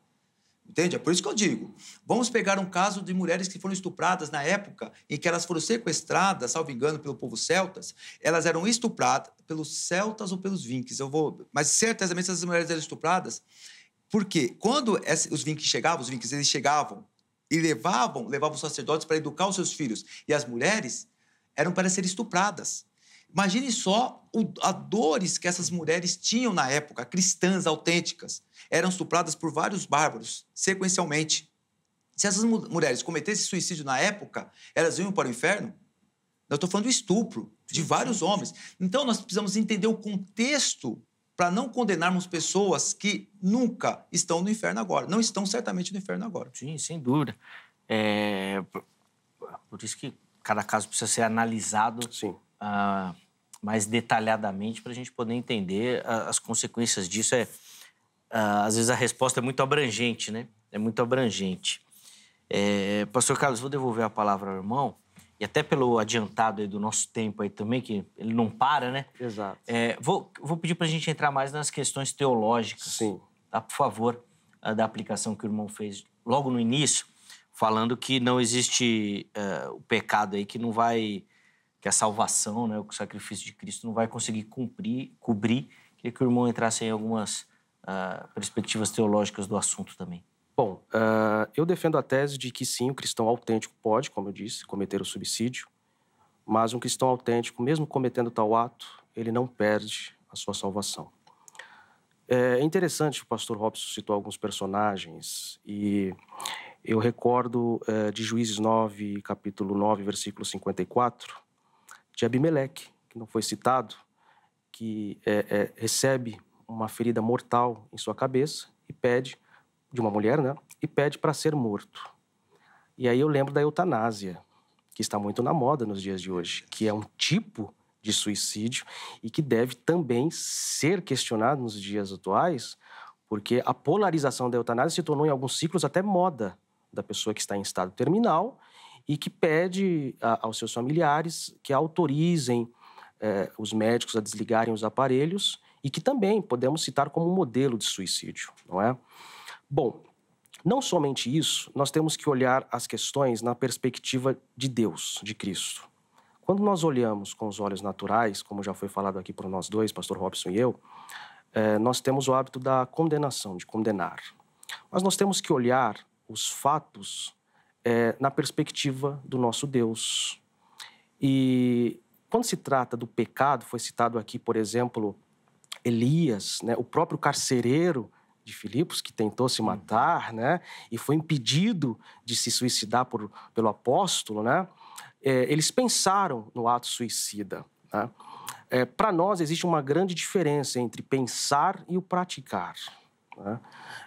Entende? É por isso que eu digo. Vamos pegar um caso de mulheres que foram estupradas na época em que elas foram sequestradas, salvo engano, pelo povo celtas. Elas eram estupradas pelos celtas ou pelos vinques. Eu vou, mas certamente essas mulheres eram estupradas, porque quando os vinques chegavam, os vinques eles chegavam e levavam, levavam os sacerdotes para educar os seus filhos, e as mulheres eram para ser estupradas. Imagine só o, a dores que essas mulheres tinham na época, cristãs autênticas. Eram estupradas por vários bárbaros, sequencialmente. Se essas mu mulheres cometessem suicídio na época, elas iam para o inferno? Eu estou falando do estupro de vários homens. Então, nós precisamos entender o contexto para não condenarmos pessoas que nunca estão no inferno agora. Não estão certamente no inferno agora. Sim, sem dúvida. É... Por isso que cada caso precisa ser analisado. Sim. Ah, mais detalhadamente para a gente poder entender as consequências disso. É, às vezes a resposta é muito abrangente, né? É muito abrangente. É, Pastor Carlos, vou devolver a palavra ao irmão e até pelo adiantado do nosso tempo aí também, que ele não para, né? Exato. É, vou, vou pedir para a gente entrar mais nas questões teológicas. Sim. Tá, por favor, da aplicação que o irmão fez logo no início, falando que não existe uh, o pecado aí que não vai que é a salvação, né, o sacrifício de Cristo não vai conseguir cumprir, cobrir. Queria que o irmão entrasse em algumas uh, perspectivas teológicas do assunto também. Bom, uh, eu defendo a tese de que sim, o cristão autêntico pode, como eu disse, cometer o subsídio, mas um cristão autêntico, mesmo cometendo tal ato, ele não perde a sua salvação. É interessante, o pastor Robson citou alguns personagens, e eu recordo é, de Juízes 9, capítulo 9, versículo 54, de Abimeleque, que não foi citado, que é, é, recebe uma ferida mortal em sua cabeça e pede, de uma mulher, né? E pede para ser morto. E aí eu lembro da eutanásia, que está muito na moda nos dias de hoje, que é um tipo de suicídio e que deve também ser questionado nos dias atuais, porque a polarização da eutanásia se tornou em alguns ciclos até moda da pessoa que está em estado terminal e que pede a, aos seus familiares que autorizem eh, os médicos a desligarem os aparelhos e que também podemos citar como um modelo de suicídio, não é? Bom, não somente isso, nós temos que olhar as questões na perspectiva de Deus, de Cristo. Quando nós olhamos com os olhos naturais, como já foi falado aqui por nós dois, pastor Robson e eu, eh, nós temos o hábito da condenação, de condenar. Mas nós temos que olhar os fatos é, na perspectiva do nosso Deus. E quando se trata do pecado, foi citado aqui, por exemplo, Elias, né, o próprio carcereiro de Filipos, que tentou se matar, né, e foi impedido de se suicidar por, pelo apóstolo, né, é, eles pensaram no ato suicida. Né? É, Para nós existe uma grande diferença entre pensar e o praticar. Né?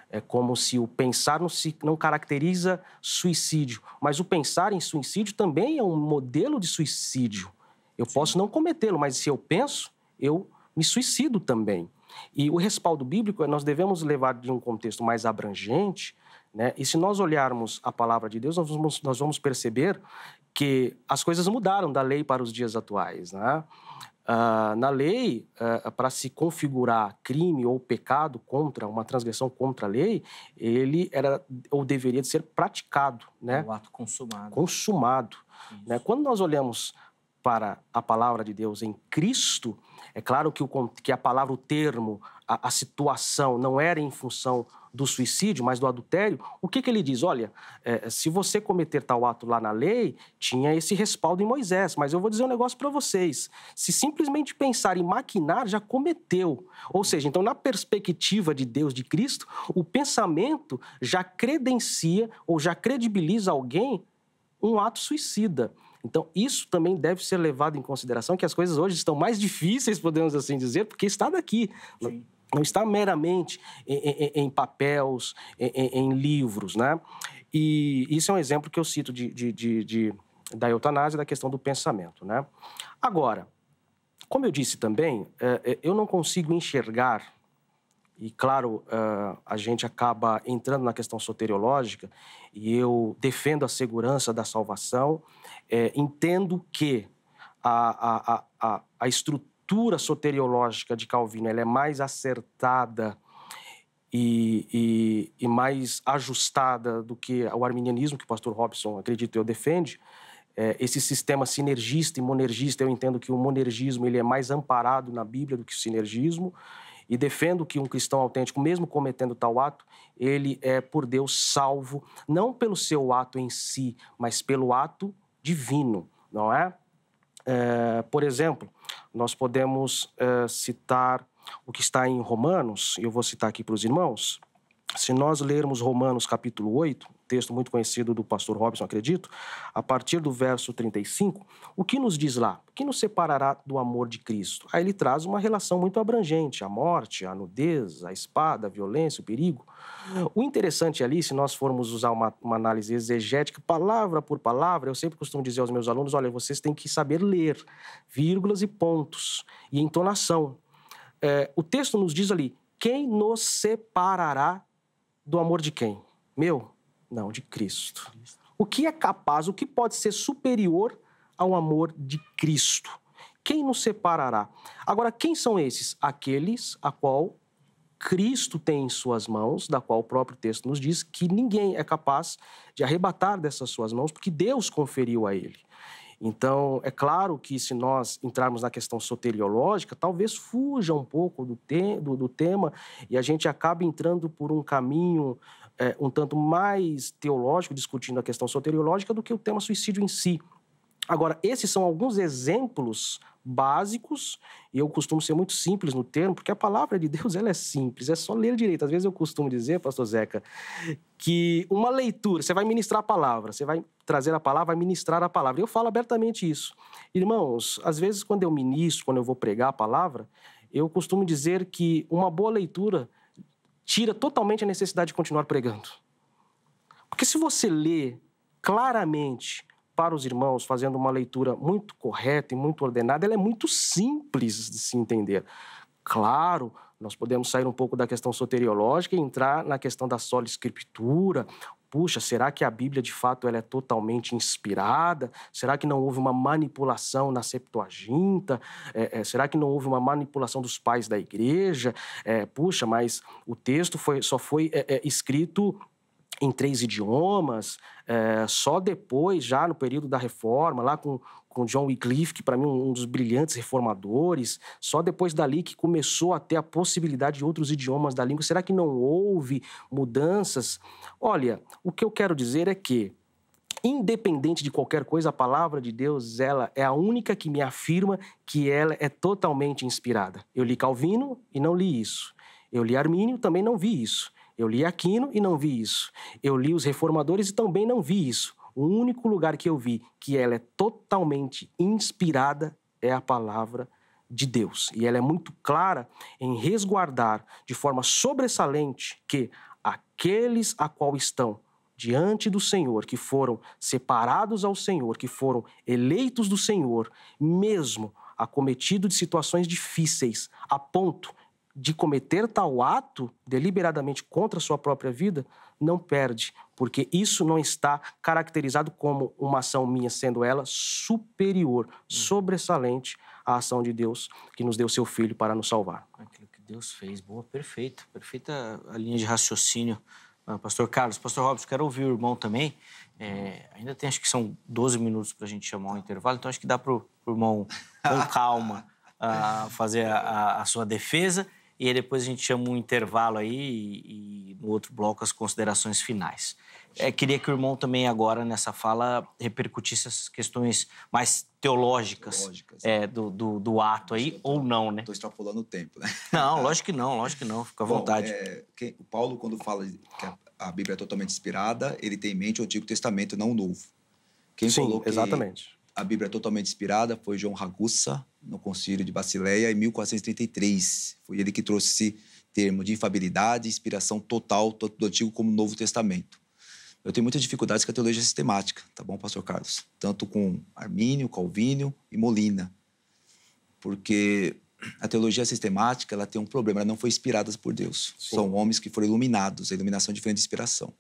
É como se o pensar não, se, não caracteriza suicídio, mas o pensar em suicídio também é um modelo de suicídio. Eu Sim. posso não cometê-lo, mas se eu penso, eu me suicido também. E o respaldo bíblico é nós devemos levar de um contexto mais abrangente, né? E se nós olharmos a palavra de Deus, nós vamos, nós vamos perceber que as coisas mudaram da lei para os dias atuais, né? Ah, na lei, uh, ah, para se configurar crime ou pecado contra uma transgressão contra a lei, ele era ou deveria ser praticado, né? O ato consumado. Consumado. Né? Quando nós olhamos para a palavra de Deus em Cristo, é claro que, o, que a palavra, o termo, a, a situação não era em função do suicídio, mas do adultério, o que, que ele diz? Olha, é, se você cometer tal ato lá na lei, tinha esse respaldo em Moisés, mas eu vou dizer um negócio para vocês. Se simplesmente pensar em maquinar, já cometeu. Ou seja, então, na perspectiva de Deus, de Cristo, o pensamento já credencia ou já credibiliza alguém um ato suicida. Então, isso também deve ser levado em consideração, que as coisas hoje estão mais difíceis, podemos assim dizer, porque está daqui. Sim não está meramente em, em, em papéis, em, em, livros, né? E isso é um exemplo que eu cito de, de, de, de da eutanásia, da questão do pensamento, né? Agora, como eu disse também, é, é, eu não consigo enxergar, e claro, é, a gente acaba entrando na questão soteriológica, e eu defendo a segurança da salvação, entendo que a, a, a, a estrutura leitura soteriológica de Calvino ela é mais acertada e, e, e mais ajustada do que o arminianismo que o pastor Robson, acredito eu, defende, é, esse sistema sinergista e monergista, eu entendo que o monergismo ele é mais amparado na Bíblia do que o sinergismo, e defendo que um cristão autêntico, mesmo cometendo tal ato, ele é por Deus salvo, não pelo seu ato em si, mas pelo ato divino, não é? é por exemplo, nós podemos eh, citar o que está em Romanos, eu vou citar aqui para os irmãos. Se nós lermos Romanos capítulo 8, texto muito conhecido do pastor Robson, acredito, a partir do verso 35, o que nos diz lá? O que nos separará do amor de Cristo? Aí ele traz uma relação muito abrangente: a morte, a nudez, a espada, a violência, o perigo. O interessante ali, se nós formos usar uma, uma análise exegética, palavra por palavra, eu sempre costumo dizer aos meus alunos: olha, vocês têm que saber ler vírgulas e pontos e entonação. É, o texto nos diz ali: quem nos separará do amor de quem? Meu, não, de Cristo. O que é capaz, o que pode ser superior ao amor de Cristo? Quem nos separará? Agora, quem são esses? Aqueles a qual Cristo tem em suas mãos, da qual o próprio texto nos diz que ninguém é capaz de arrebatar dessas suas mãos, porque Deus conferiu a ele. Então, é claro que se nós entrarmos na questão soteriológica, talvez fuja um pouco do, te do, do tema e a gente acabe entrando por um caminho é, um tanto mais teológico, discutindo a questão soteriológica, do que o tema suicídio em si. Agora, esses são alguns exemplos básicos, e eu costumo ser muito simples no termo, porque a palavra de Deus ela é simples, é só ler direito. Às vezes eu costumo dizer, pastor Zeca, que uma leitura, você vai ministrar a palavra, você vai trazer a palavra, vai ministrar a palavra. Eu falo abertamente isso. Irmãos, às vezes quando eu ministro, quando eu vou pregar a palavra, eu costumo dizer que uma boa leitura tira totalmente a necessidade de continuar pregando. Porque se você lê claramente para os irmãos, fazendo uma leitura muito correta e muito ordenada, ela é muito simples de se entender. Claro, nós podemos sair um pouco da questão soteriológica e entrar na questão da sola escritura. Puxa, será que a Bíblia de fato ela é totalmente inspirada? Será que não houve uma manipulação na Septuaginta? É, é, será que não houve uma manipulação dos pais da igreja? É, puxa, mas o texto foi, só foi é, é, escrito em três idiomas, é, só depois, já no período da reforma, lá com, com John Wycliffe, que para mim é um dos brilhantes reformadores, só depois dali que começou a ter a possibilidade de outros idiomas da língua. Será que não houve mudanças? Olha, o que eu quero dizer é que, independente de qualquer coisa, a palavra de Deus ela é a única que me afirma que ela é totalmente inspirada. Eu li Calvino e não li isso. Eu li Armínio, também não vi isso. Eu li Aquino e não vi isso. Eu li os reformadores e também não vi isso. O único lugar que eu vi que ela é totalmente inspirada é a palavra de Deus. E ela é muito clara em resguardar de forma sobressalente que aqueles a qual estão diante do Senhor, que foram separados ao Senhor, que foram eleitos do Senhor, mesmo acometido de situações difíceis, a ponto de cometer tal ato deliberadamente contra a sua própria vida, não perde, porque isso não está caracterizado como uma ação minha, sendo ela superior, hum. sobressalente à ação de Deus que nos deu seu Filho para nos salvar. Aquilo que Deus fez, boa, perfeito, perfeita a linha de raciocínio. Ah, pastor Carlos, Pastor Robson, quero ouvir o irmão também. É, ainda tem, acho que são 12 minutos para a gente chamar o intervalo, então acho que dá para o irmão, com calma, ah, a fazer a, a sua defesa e aí depois a gente chama um intervalo aí e, e no outro bloco as considerações finais. É, queria que o irmão também agora nessa fala repercutisse essas questões mais teológicas, teológicas é, do, do, do, ato aí ou não, né? Estou extrapolando o tempo, né? Não, lógico que não, lógico que não, fica à Bom, vontade. É, o Paulo quando fala que a, a, Bíblia é totalmente inspirada, ele tem em mente o Antigo Testamento, não o Novo. Quem Sim, falou que, exatamente a Bíblia é totalmente inspirada foi João Ragusa, no concílio de Basileia, em 1433. Foi ele que trouxe esse termo de infabilidade, inspiração total, tanto do Antigo como do Novo Testamento. Eu tenho muitas dificuldades com a teologia sistemática, tá bom, pastor Carlos? Tanto com Armínio, Calvínio e Molina. Porque a teologia sistemática ela tem um problema, ela não foi inspirada por Deus. Sim. São homens que foram iluminados, a iluminação é diferente de inspiração.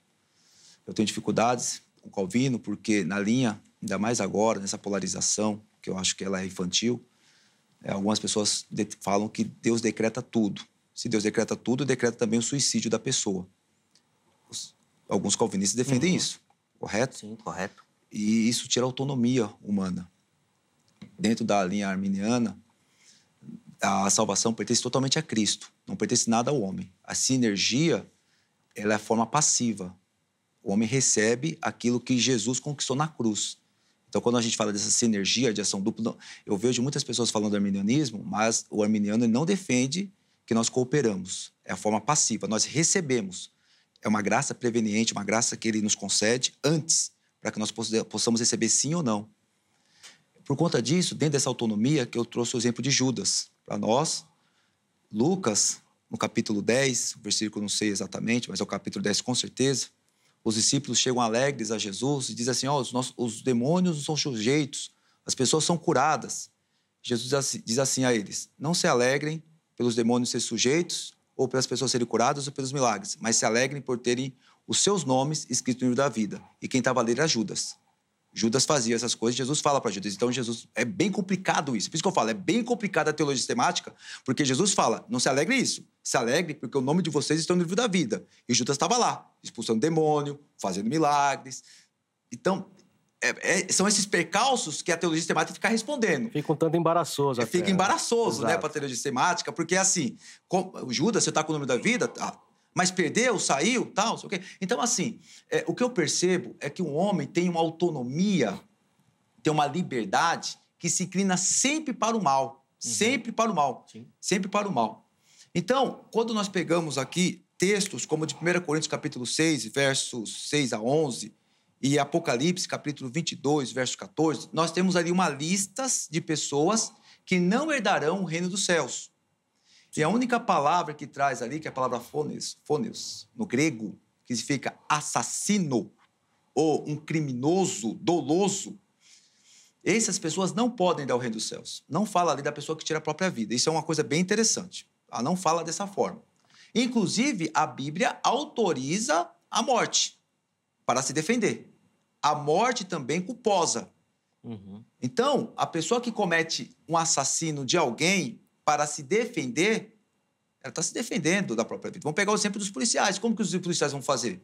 Eu tenho dificuldades com Calvino porque na linha ainda mais agora, nessa polarização, que eu acho que ela é infantil, é, algumas pessoas falam que Deus decreta tudo. Se Deus decreta tudo, decreta também o suicídio da pessoa. Os, alguns calvinistas defendem uhum. isso, correto? Sim, correto. E isso tira a autonomia humana. Dentro da linha arminiana, a salvação pertence totalmente a Cristo, não pertence nada ao homem. A sinergia ela é a forma passiva. O homem recebe aquilo que Jesus conquistou na cruz. Então, quando a gente fala dessa sinergia de ação dupla, eu vejo muitas pessoas falando do arminianismo, mas o arminiano não defende que nós cooperamos. É a forma passiva, nós recebemos. É uma graça preveniente, uma graça que ele nos concede antes, para que nós possamos receber sim ou não. Por conta disso, dentro dessa autonomia, que eu trouxe o exemplo de Judas. Para nós, Lucas, no capítulo 10, o versículo não sei exatamente, mas é o capítulo 10 com certeza, os discípulos chegam alegres a Jesus e dizem assim: oh, os, nossos, os demônios não são sujeitos, as pessoas são curadas. Jesus diz assim, diz assim a eles: Não se alegrem pelos demônios serem sujeitos, ou pelas pessoas serem curadas, ou pelos milagres, mas se alegrem por terem os seus nomes escritos no livro da vida. E quem estava ali era Judas. Judas fazia essas coisas, Jesus fala para Judas. Então, Jesus. É bem complicado isso. Por isso que eu falo, é bem complicada a teologia sistemática, porque Jesus fala: não se alegre isso. Se alegre, porque o nome de vocês está no livro da vida. E Judas estava lá, expulsando demônio, fazendo milagres. Então, é, é, são esses percalços que a teologia sistemática fica respondendo. Fica um tanto embaraçoso. É, até. Fica né? embaraçoso, né, Exato. né, para a teologia sistemática, porque assim, com, Judas, você está com o nome da vida, tá, mas perdeu, saiu, tal, sei o quê. Então, assim, é, o que eu percebo é que o homem tem uma autonomia, tem uma liberdade que se inclina sempre para o mal. Uhum. Sempre para o mal. Sim. Sempre para o mal. Então, quando nós pegamos aqui textos como de 1 Coríntios capítulo 6, versos 6 a 11, e Apocalipse capítulo 22, verso 14, nós temos ali uma lista de pessoas que não herdarão o reino dos céus. E a única palavra que traz ali, que é a palavra fones, fones, no grego, que significa assassino ou um criminoso, doloso, essas pessoas não podem dar o reino dos céus. Não fala ali da pessoa que tira a própria vida. Isso é uma coisa bem interessante. Ela não fala dessa forma. Inclusive, a Bíblia autoriza a morte para se defender. A morte também culposa. Uhum. Então, a pessoa que comete um assassino de alguém, para se defender, ela está se defendendo da própria vida. Vamos pegar o exemplo dos policiais. Como que os policiais vão fazer?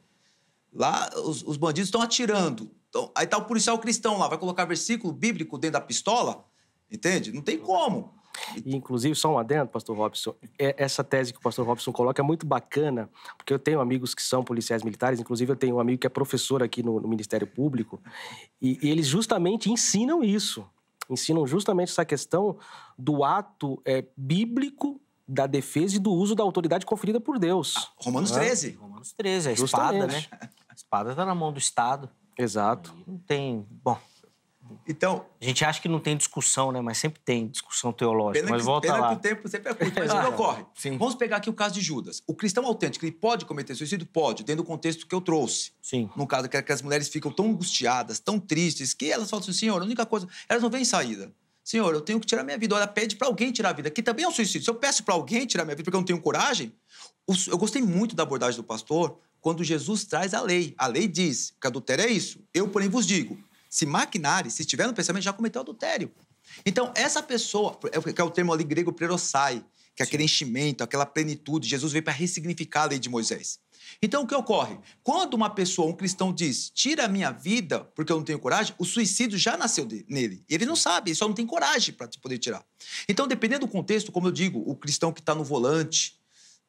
Lá, os, os bandidos estão atirando. Então, aí está o policial cristão lá, vai colocar versículo bíblico dentro da pistola, entende? Não tem como. E, inclusive, só um adendo, pastor Robson. É, essa tese que o pastor Robson coloca é muito bacana, porque eu tenho amigos que são policiais militares, inclusive eu tenho um amigo que é professor aqui no, no Ministério Público, e, e eles justamente ensinam isso ensinam justamente essa questão do ato é, bíblico da defesa e do uso da autoridade conferida por Deus. Ah, Romanos é? Né? 13. Romanos 13, a justamente. espada, né? A espada está na mão do Estado. Exato. E não tem. Bom, então. A gente acha que não tem discussão, né? Mas sempre tem discussão teológica. Mas que, volta pena lá. que o tempo sempre é curto, mas ah, ocorre. Sim. Vamos pegar aqui o caso de Judas. O cristão autêntico, ele pode cometer suicídio? Pode, dentro do contexto que eu trouxe. Sim. No caso que as mulheres ficam tão angustiadas, tão tristes, que elas falam assim: Senhor, a única coisa. Elas não veem saída. Senhor, eu tenho que tirar minha vida. Ela pede para alguém tirar a vida, que também é um suicídio. Se eu peço para alguém tirar minha vida porque eu não tenho coragem, eu gostei muito da abordagem do pastor quando Jesus traz a lei. A lei diz que adultério é isso. Eu, porém, vos digo: se maquinar, se estiver no pensamento, já cometeu adultério. Então, essa pessoa, é que é o termo ali grego prerossai, que é aquele enchimento, aquela plenitude, Jesus veio para ressignificar a lei de Moisés. Então, o que ocorre? Quando uma pessoa, um cristão, diz, tira a minha vida porque eu não tenho coragem, o suicídio já nasceu nele. Ele não sabe, ele só não tem coragem para poder tirar. Então, dependendo do contexto, como eu digo, o cristão que está no volante,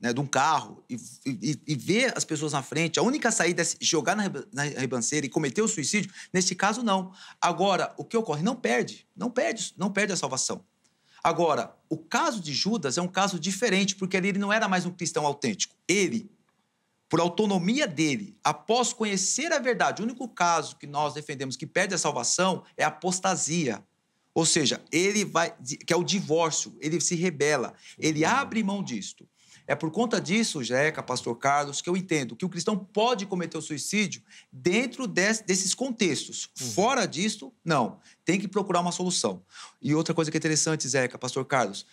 né, de um carro e, e, e, ver as pessoas na frente, a única saída é jogar na, ribanceira e cometer o suicídio, nesse caso, não. Agora, o que ocorre? Não perde, não perde, não perde a salvação. Agora, o caso de Judas é um caso diferente, porque ele não era mais um cristão autêntico. Ele, por autonomia dele, após conhecer a verdade, o único caso que nós defendemos que perde a salvação é a apostasia. Ou seja, ele vai, que é o divórcio, ele se rebela, ele abre mão disto. É por conta disso, Jeca, pastor Carlos, que eu entendo que o cristão pode cometer o suicídio dentro desses contextos. Uhum. Fora disso, não. Tem que procurar uma solução. E outra coisa que é interessante, Zeca, pastor Carlos,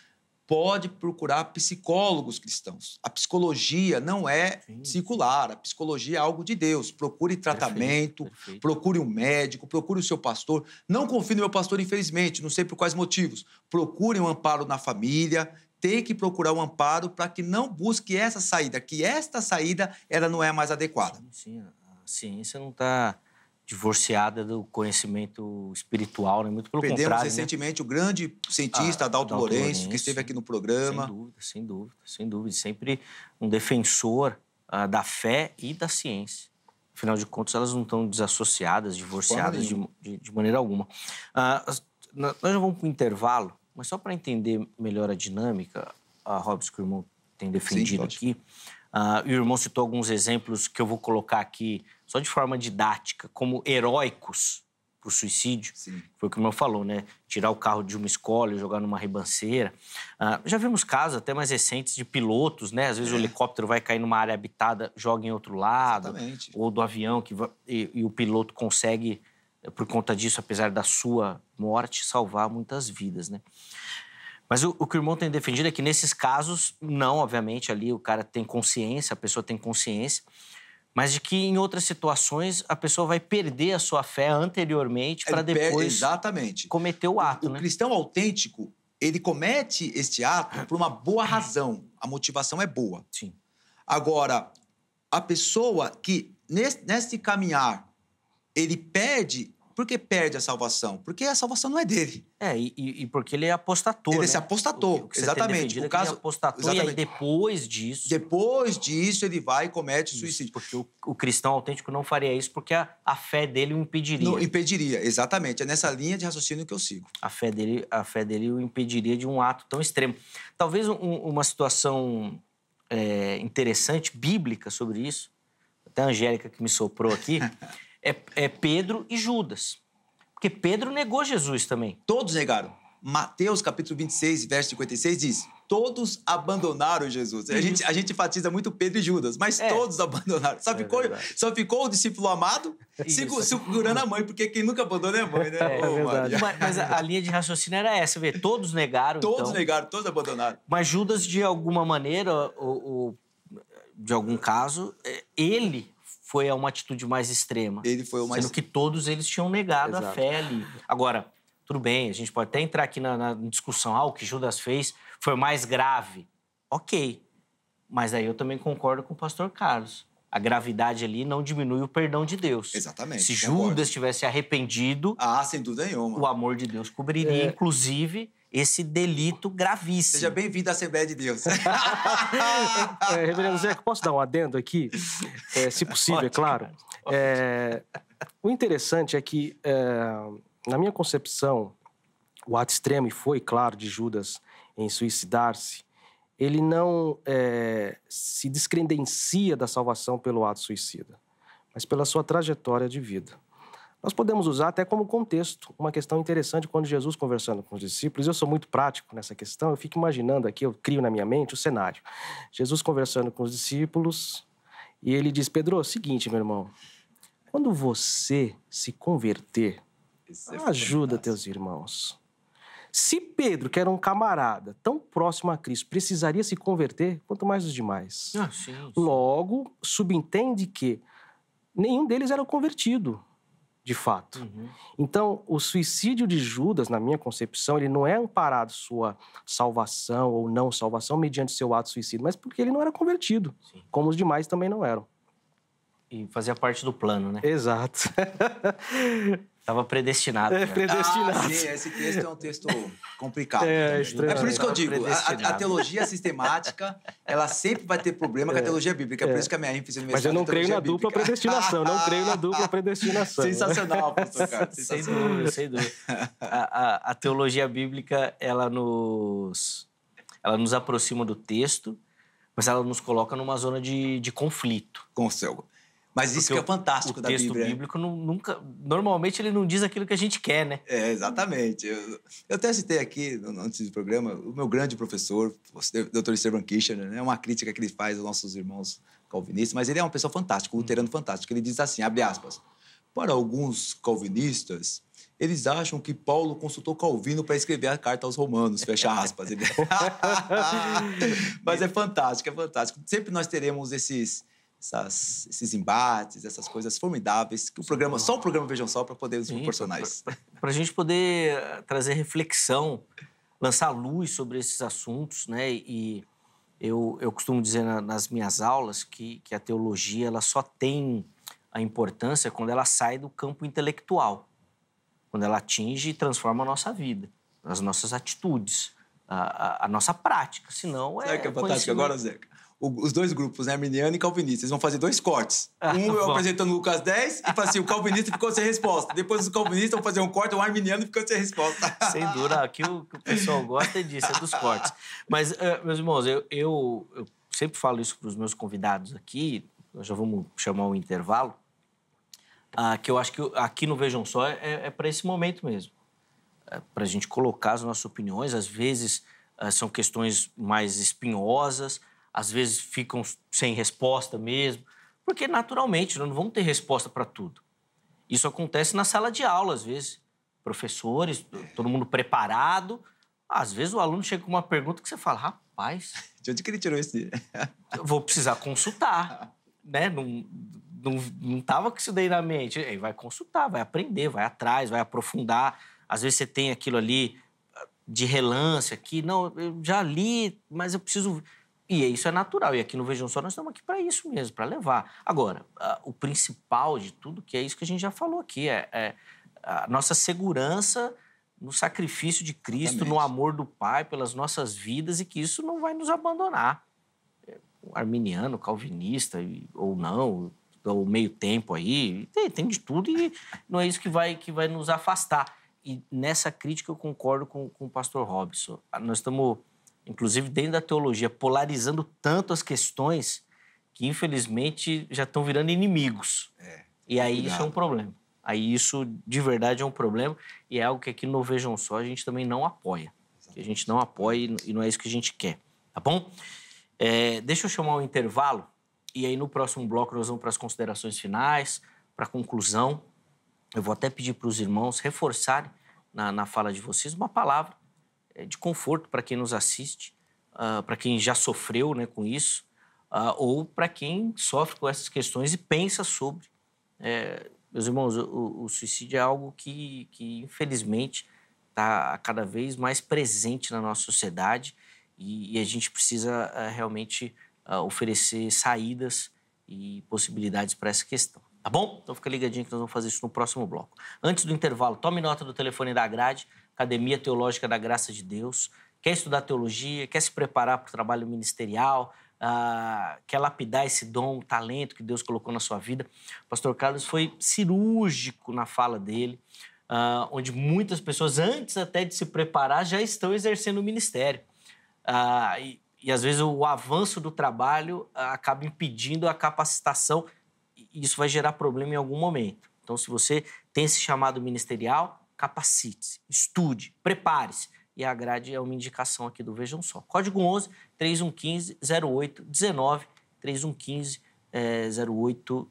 pode procurar psicólogos cristãos. A psicologia não é circular, a psicologia é algo de Deus. Procure tratamento, perfeito, perfeito. procure um médico, procure o seu pastor. Não confie no meu pastor, infelizmente, não sei por quais motivos. Procure um amparo na família, ter que procurar um amparo para que não busque essa saída, que esta saída ela não é mais adequada. Sim, a ciência não está divorciada do conhecimento espiritual, né? muito pelo Perdemos contrário. Perdemos né? recentemente né? o grande cientista Adalto, ah, Adalto Lourenço, Lourenço, que esteve aqui no programa. Sem dúvida, sem dúvida, sem dúvida. Sempre um defensor ah, da fé e da ciência. Afinal de contas, elas não estão desassociadas, divorciadas de, de, de, maneira alguma. Ah, nós já vamos para o intervalo mas só para entender melhor a dinâmica, a Hobbes que o irmão tem defendido Sim, aqui, uh, e o irmão citou alguns exemplos que eu vou colocar aqui só de forma didática, como heróicos para o suicídio. Sim. Foi o que o irmão falou, né? Tirar o carro de uma escola e jogar numa ribanceira. Ah, já vimos casos até mais recentes de pilotos, né? Às vezes é. o helicóptero vai cair numa área habitada, joga em outro lado. Exatamente. Ou do avião que vai... e, e, o piloto consegue por conta disso, apesar da sua morte, salvar muitas vidas, né? Mas o, o, que o irmão tem defendido é que nesses casos, não, obviamente, ali o cara tem consciência, a pessoa tem consciência, mas de que em outras situações a pessoa vai perder a sua fé anteriormente para depois exatamente. cometer o ato. O, né? cristão autêntico, ele comete este ato por uma boa razão. A motivação é boa. Sim. Agora, a pessoa que, nesse caminhar, ele perde por que perde a salvação? Porque a salvação não é dele. É, e, e porque ele é apostatou. Ele né? se apostatou, o que, exatamente. O é caso, ele apostatou exatamente. e aí depois disso. Depois disso, ele vai e comete isso, suicídio. Porque o, o, cristão autêntico não faria isso porque a, a fé dele o impediria. Não, impediria, exatamente. É nessa linha de raciocínio que eu sigo. A fé dele, a fé dele o impediria de um ato tão extremo. Talvez um, uma situação é, interessante, bíblica sobre isso, até a Angélica que me soprou aqui. é, é Pedro e Judas. Porque Pedro negou Jesus também. Todos negaram. Mateus capítulo 26, verso 56 diz: Todos abandonaram Jesus. A gente, a gente enfatiza muito Pedro e Judas, mas é. todos abandonaram. Só é ficou, só ficou o discípulo amado segurando a mãe, porque quem nunca abandona é a mãe, né? É, é mas, mas a, a, linha de raciocínio era essa: vê, todos negaram. Todos então. negaram, todos abandonaram. Mas Judas, de alguma maneira, ou, ou de algum caso, é, ele foi a uma atitude mais extrema. Ele foi o mais... Sendo que todos eles tinham negado Exato. a fé ali. Agora, tudo bem, a gente pode até entrar aqui na, na discussão, ah, o que Judas fez foi mais grave. Ok, mas aí eu também concordo com o pastor Carlos. A gravidade ali não diminui o perdão de Deus. Exatamente. Se Judas concordo. tivesse arrependido, ah, sem dúvida nenhuma. O amor de Deus cobriria, é. inclusive esse delito gravíssimo. Seja bem-vindo à Assembleia de Deus. é, Reverendo Zeca, posso dar um adendo aqui? É, se possível, é Ótimo, é claro. É, o interessante é que, é, na minha concepção, o ato extremo, e foi claro, de Judas em suicidar-se, ele não é, se descredencia da salvação pelo ato suicida, mas pela sua trajetória de vida. Nós podemos usar até como contexto uma questão interessante quando Jesus conversando com os discípulos. Eu sou muito prático nessa questão, eu fico imaginando aqui, eu crio na minha mente o cenário. Jesus conversando com os discípulos e ele diz: Pedro, seguinte, meu irmão, quando você se converter, é ajuda teus irmãos. Se Pedro, que era um camarada tão próximo a Cristo, precisaria se converter, quanto mais os demais. Ah, sim, sim. Logo, subentende que nenhum deles era convertido de fato. Uhum. Então, o suicídio de Judas, na minha concepção, ele não é amparado sua salvação ou não salvação mediante seu ato suicídio, mas porque ele não era convertido, Sim. como os demais também não eram. E fazia parte do plano, né? Exato. Tava predestinado. É, né? predestinado. Ah, sim, esse texto é um texto complicado. É, é, é por isso que eu digo, a, a, teologia sistemática, ela sempre vai ter problema é, com a é, teologia bíblica. É por é. isso que a minha ênfase Mas eu não creio na bíblica. dupla predestinação, não creio na dupla predestinação. Né? Sensacional, pastor Carlos. Sem dúvida, sem dúvida. A, a, a teologia bíblica, ela nos, ela nos aproxima do texto, mas ela nos coloca numa zona de, de conflito. Com o seu mas isso Porque que é fantástico o da Bíblia. O né? texto bíblico não, nunca, normalmente ele não diz aquilo que a gente quer, né? É, exatamente. Eu, eu até citei aqui, antes do programa, o meu grande professor, o Dr. Esteban Kirchner, né? É uma crítica que ele faz aos nossos irmãos calvinistas, mas ele é uma pessoa fantástica, um hum. luterano fantástico. Ele diz assim, abre aspas, para alguns calvinistas, eles acham que Paulo consultou Calvino para escrever a carta aos romanos, fecha aspas. Mas é fantástico, é fantástico. Sempre nós teremos esses essas, esses embates, essas coisas formidáveis que o programa, só o programa Vejam Só para poder nos proporcionar Para a gente poder eh, trazer reflexão, lançar luz sobre esses assuntos, né? E eu, eu costumo dizer na, nas minhas aulas que, que a teologia ela só tem a importância quando ela sai do campo intelectual, quando ela atinge e transforma a nossa vida, as nossas atitudes, a, a, a nossa prática. Senão é. Será que é fantástico agora, Zeca? o, os dois grupos, né? Arminiano e Calvinista. Eles vão fazer dois cortes. Ah, um eu apresentando Lucas 10 e falo assim: o Calvinista ficou sem resposta. Depois os Calvinistas vão fazer um corte, o Arminiano ficou sem resposta. Sem dúvida. Aqui o que o pessoal gosta é disso, é dos cortes. Mas, eh, meus irmãos, eu, eu, eu sempre falo isso para os meus convidados aqui. Nós já vamos chamar um intervalo. Ah, que eu acho que aqui no Vejam Só é, é, é para esse momento mesmo. É para a gente colocar as nossas opiniões. Às vezes ah, são questões mais espinhosas, às vezes ficam sem resposta mesmo, porque naturalmente não vamos ter resposta para tudo. Isso acontece na sala de aula, às vezes. Professores, todo mundo preparado. Às vezes o aluno chega com uma pergunta que você fala, rapaz. De onde que ele tirou esse? vou precisar consultar. né? Não, não, não tava com isso daí na mente. Ele vai consultar, vai aprender, vai atrás, vai aprofundar. Às vezes você tem aquilo ali ah, de relance aqui. Não, eu já li, mas eu preciso e é, isso é natural. E aqui no Vejam Só nós estamos aqui para isso mesmo, para levar. Agora, o principal de tudo, que é isso que a gente já falou aqui, é, é a nossa segurança no sacrifício de Cristo, Exatamente. no amor do Pai pelas nossas vidas e que isso não vai nos abandonar. É, arminiano, calvinista ou não, ou meio tempo aí, tem, tem, de tudo e não é isso que vai, que vai nos afastar. E nessa crítica eu concordo com, com o pastor Robson. Nós estamos inclusive dentro da teologia, polarizando tanto as questões que, infelizmente, já estão virando inimigos. É, e aí cuidado. isso é um problema. Aí isso, de verdade, é um problema e é algo que aqui no Vejam Só a gente também não apoia. a gente não apoia e não é isso que a gente quer, tá bom? É, deixa eu chamar um intervalo e aí no próximo bloco nós vamos para as considerações finais, para a conclusão. Eu vou até pedir para os irmãos reforçarem na, na fala de vocês uma palavra eh, de conforto para quem nos assiste, uh, ah, para quem já sofreu né, com isso, uh, ou para quem sofre com essas questões e pensa sobre. É, meus irmãos, o, o, suicídio é algo que, que infelizmente, está cada vez mais presente na nossa sociedade e, e a gente precisa uh, realmente ah, oferecer saídas e possibilidades para essa questão. Tá bom? Então fica ligadinho que nós vamos fazer isso no próximo bloco. Antes do intervalo, tome nota do telefone da grade Academia Teológica da Graça de Deus, quer estudar teologia, quer se preparar para o trabalho ministerial, ah, quer lapidar esse dom, talento que Deus colocou na sua vida. O pastor Carlos foi cirúrgico na fala dele, ah, onde muitas pessoas, antes até de se preparar, já estão exercendo o ministério. Ah, e, e, às vezes o avanço do trabalho acaba impedindo a capacitação, e isso vai gerar problema em algum momento. Então, se você tem esse chamado ministerial, capacite-se, estude, prepare-se. E a grade é uma indicação aqui do Vejam Só. Código 11 3115 0819 3115 é, 08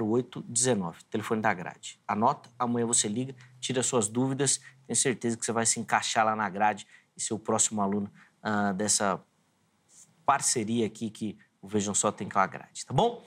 0819, telefone da grade. Anota, amanhã você liga, tira suas dúvidas, tenho certeza que você vai se encaixar lá na grade e ser o próximo aluno ah, dessa parceria aqui que o Vejam Só tem com a grade, tá bom?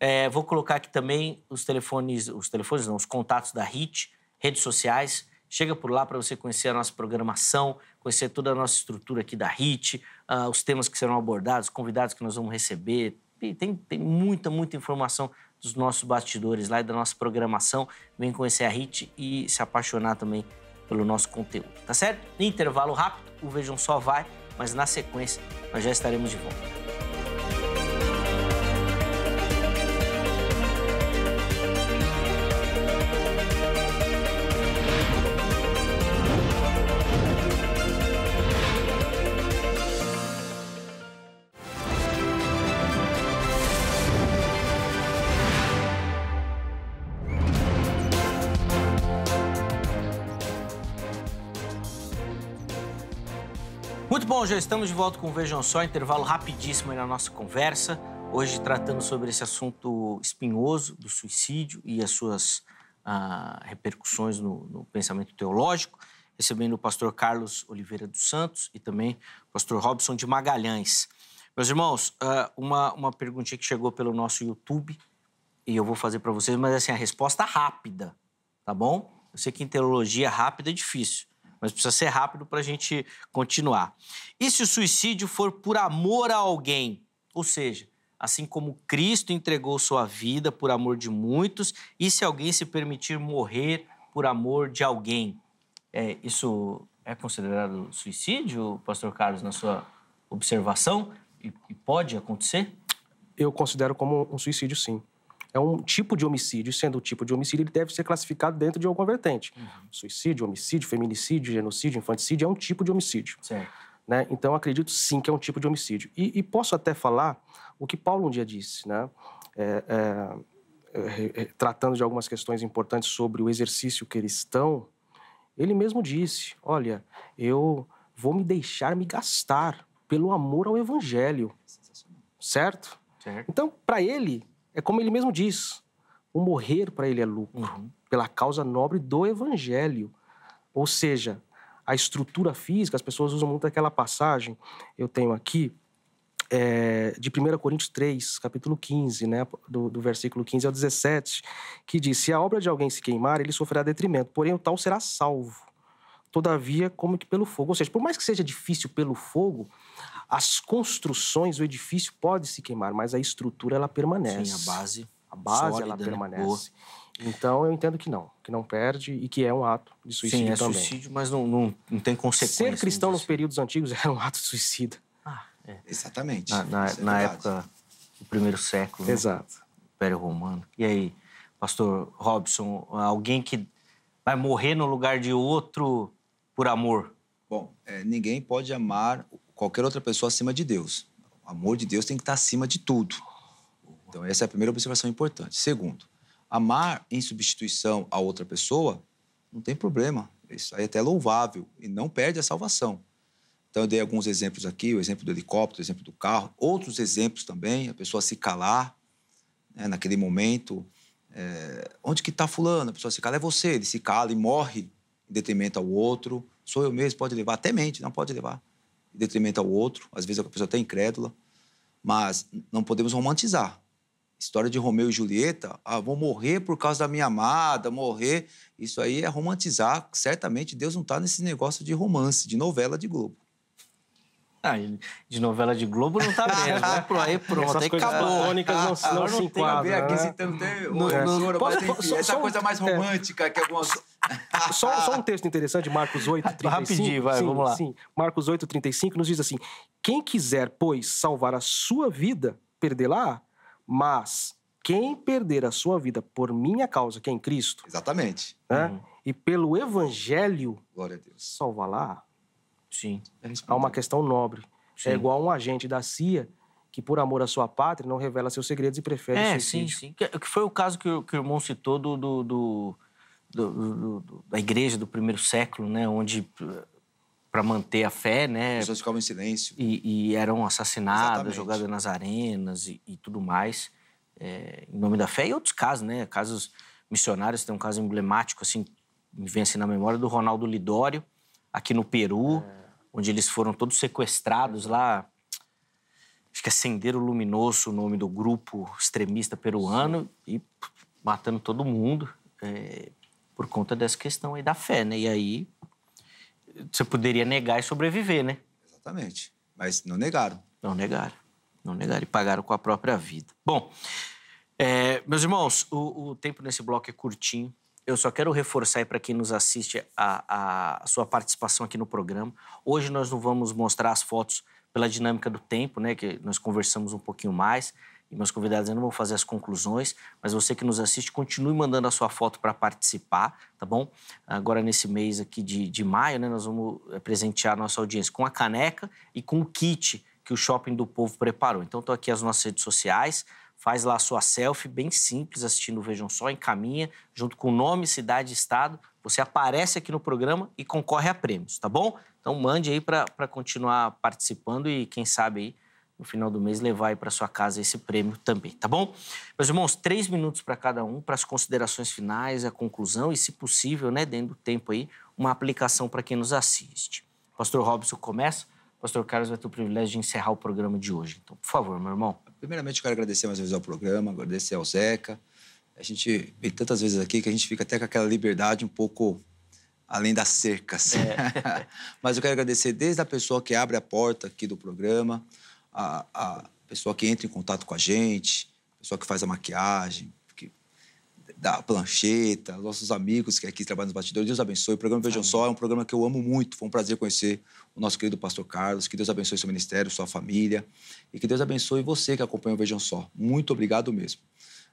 É, vou colocar aqui também os telefones, os telefones não, os contatos da HIT, redes sociais. Chega por lá para você conhecer a nossa programação, conhecer toda a nossa estrutura aqui da HIT, uh, os temas que serão abordados, convidados que nós vamos receber. E tem, tem muita, muita informação dos nossos bastidores lá e da nossa programação. Vem conhecer a HIT e se apaixonar também pelo nosso conteúdo, tá certo? Intervalo rápido, o Vejam Só vai, mas na sequência nós já estaremos de volta. já estamos de volta com Vejam Só, intervalo rapidíssimo aí na nossa conversa. Hoje tratando sobre esse assunto espinhoso do suicídio e as suas ah, repercussões no, no, pensamento teológico, recebendo o pastor Carlos Oliveira dos Santos e também o pastor Robson de Magalhães. Meus irmãos, ah, uma, uma perguntinha que chegou pelo nosso YouTube e eu vou fazer para vocês, mas assim, a resposta rápida, tá bom? Eu sei que em teologia rápida é difícil mas precisa ser rápido para a gente continuar. E se o suicídio for por amor a alguém? Ou seja, assim como Cristo entregou sua vida por amor de muitos, e se alguém se permitir morrer por amor de alguém? É, isso é considerado suicídio, Pastor Carlos, na sua observação? E, e pode acontecer? Eu considero como um suicídio, sim é um tipo de homicídio, sendo o um tipo de homicídio, ele deve ser classificado dentro de alguma vertente. Uhum. Suicídio, homicídio, feminicídio, genocídio, infanticídio é um tipo de homicídio. Né? Então, acredito sim que é um tipo de homicídio. E, e, posso até falar o que Paulo um dia disse, né? é, é, é tratando de algumas questões importantes sobre o exercício cristão, ele mesmo disse: Olha, eu vou me deixar me gastar pelo amor ao evangelho. Certo? certo? Então, para ele, é como ele mesmo diz: o morrer para ele é lucro, uhum. pela causa nobre do evangelho. Ou seja, a estrutura física, as pessoas usam muito aquela passagem, eu tenho aqui, é, de 1 Coríntios 3, capítulo 15, né, do, do, versículo 15 ao 17, que diz: Se a obra de alguém se queimar, ele sofrerá detrimento, porém o tal será salvo. Todavia, como que pelo fogo. Ou seja, por mais que seja difícil pelo fogo, as construções, o edifício pode se queimar, mas a estrutura ela permanece. Sim, a base. A base sólida, ela né? permanece. Boa. Então eu entendo que não, que não perde e que é um ato de suicídio Sim, é também. suicídio, mas não, não, não tem consequência. Ser cristão nos né? períodos antigos era um ato de suicida. Ah, é. Exatamente. Na, na, é na época do primeiro século. Né? Exato. Né? Império Romano. E aí, pastor Robson, alguém que vai morrer no lugar de outro por amor? Bom, é, ninguém pode amar qualquer outra pessoa acima de Deus. O amor de Deus tem que estar acima de tudo. Então, essa é a primeira observação importante. Segundo, amar em substituição a outra pessoa não tem problema. Isso aí é até louvável e não perde a salvação. Então, eu dei alguns exemplos aqui: o exemplo do helicóptero, o exemplo do carro, outros exemplos também, a pessoa se calar né, naquele momento. É, onde que está fulano? A pessoa se cala, é você. Ele se cala e morre em detrimento ao outro. Sou eu mesmo, pode levar até mente, não pode levar em detrimento ao outro. Às vezes a pessoa até é incrédula. Mas não podemos romantizar. História de Romeu e Julieta, ah, vou morrer por causa da minha amada, morrer. Isso aí é romantizar. Certamente Deus não está nesse negócio de romance, de novela de Globo. Ah, de novela de Globo não está mesmo. Né? aí pronto, aí acabou. não, não, não se enquadram. Né? não, não, não, essa coisa mais é. romântica é, que algumas só, só um texto interessante, Marcos 8, 35. Tá rapidinho, vai, sim, vamos lá. Sim, Marcos 8, 35 nos diz assim: Quem quiser, pois, salvar a sua vida, perdê-la, mas quem perder a sua vida por minha causa, que é em Cristo. Exatamente. Né? Uhum. E pelo evangelho, Glória a Deus. salvará. Sim. É Há uma questão nobre. É sim. É igual um agente da CIA que, por amor à sua pátria, não revela seus segredos e prefere é, Sim, sim. Que foi o caso que, o, que o irmão citou do, do, do do, do, da igreja do primeiro século, né, onde para manter a fé, né, as pessoas ficavam em silêncio e, e eram assassinadas, Exatamente. jogadas nas arenas e, e tudo mais, é, em nome da fé e outros casos, né, casos missionários. Tem um caso emblemático assim, me vem assim na memória do Ronaldo Lidório aqui no Peru, é. onde eles foram todos sequestrados é. lá. Acho que acenderam é o Luminoso o nome do grupo extremista peruano Sim. e matando todo mundo. É, por conta dessa questão aí da fé, né? E aí você poderia negar e sobreviver, né? Exatamente. Mas não negaram. Não negaram. Não negaram e pagaram com a própria vida. Bom, é, meus irmãos, o, o, tempo nesse bloco é curtinho. Eu só quero reforçar para quem nos assiste a, a, sua participação aqui no programa. Hoje nós não vamos mostrar as fotos pela dinâmica do tempo, né? Que nós conversamos um pouquinho mais e meus convidados ainda vão fazer as conclusões, mas você que nos assiste, continue mandando a sua foto para participar, tá bom? Agora, nesse mês aqui de, de maio, né, nós vamos eh, presentear a nossa audiência com a caneca e com o kit que o Shopping do Povo preparou. Então, estou aqui as nossas redes sociais, faz lá a sua selfie, bem simples, assistindo o Vejam Só, encaminha, junto com o nome, cidade e estado, você aparece aqui no programa e concorre a prêmios, tá bom? Então, mande aí para continuar participando e, quem sabe, aí, no final do mês levar aí para sua casa esse prêmio também, tá bom? Meus irmãos, três minutos para cada um, para as considerações finais, a conclusão e, se possível, né, dentro do tempo aí, uma aplicação para quem nos assiste. Pastor Robson começa. Pastor Carlos vai ter o privilégio de encerrar o programa de hoje. Então, por favor, meu irmão. Primeiramente, eu quero agradecer mais uma vez ao programa, agradecer ao Zeca. A gente vem tantas vezes aqui que a gente fica até com aquela liberdade um pouco além das cercas. É. Mas eu quero agradecer desde a pessoa que abre a porta aqui do programa, a, a pessoa que entra em contato com a gente, a pessoa que faz a maquiagem, que dá a plancheta, nossos amigos que aqui trabalham nos bastidores. Deus abençoe. O programa Vejam Só é um programa que eu amo muito. Foi um prazer conhecer o nosso querido pastor Carlos. Que Deus abençoe seu ministério, sua família. E que Deus abençoe você que acompanha o Vejam Só. Muito obrigado mesmo.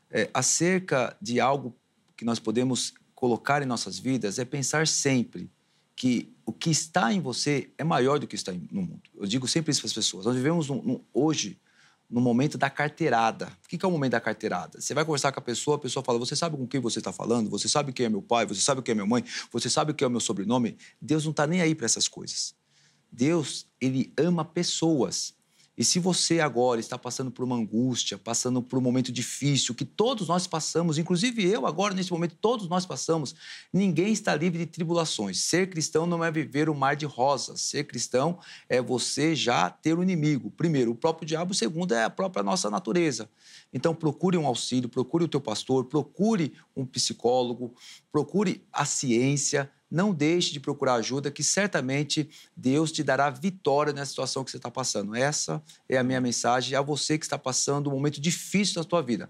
É, acerca de algo que nós podemos colocar em nossas vidas é pensar sempre que o que está em você é maior do que está no mundo. Eu digo sempre isso para as pessoas. Nós vivemos num, num, hoje no momento da carteirada. O que é o momento da carteirada? Você vai conversar com a pessoa, a pessoa fala: Você sabe com quem você está falando? Você sabe quem é meu pai? Você sabe quem é minha mãe? Você sabe quem é o meu sobrenome? Deus não está nem aí para essas coisas. Deus, ele ama pessoas. E se você agora está passando por uma angústia, passando por um momento difícil, que todos nós passamos, inclusive eu agora nesse momento, todos nós passamos, ninguém está livre de tribulações. Ser cristão não é viver o um mar de rosas. Ser cristão é você já ter o um inimigo. Primeiro, o próprio diabo. Segundo, é a própria nossa natureza. Então procure um auxílio, procure o teu pastor, procure um psicólogo, procure a ciência, não deixe de procurar ajuda, que certamente Deus te dará vitória nessa situação que você está passando. Essa é a minha mensagem a você que está passando um momento difícil na sua vida.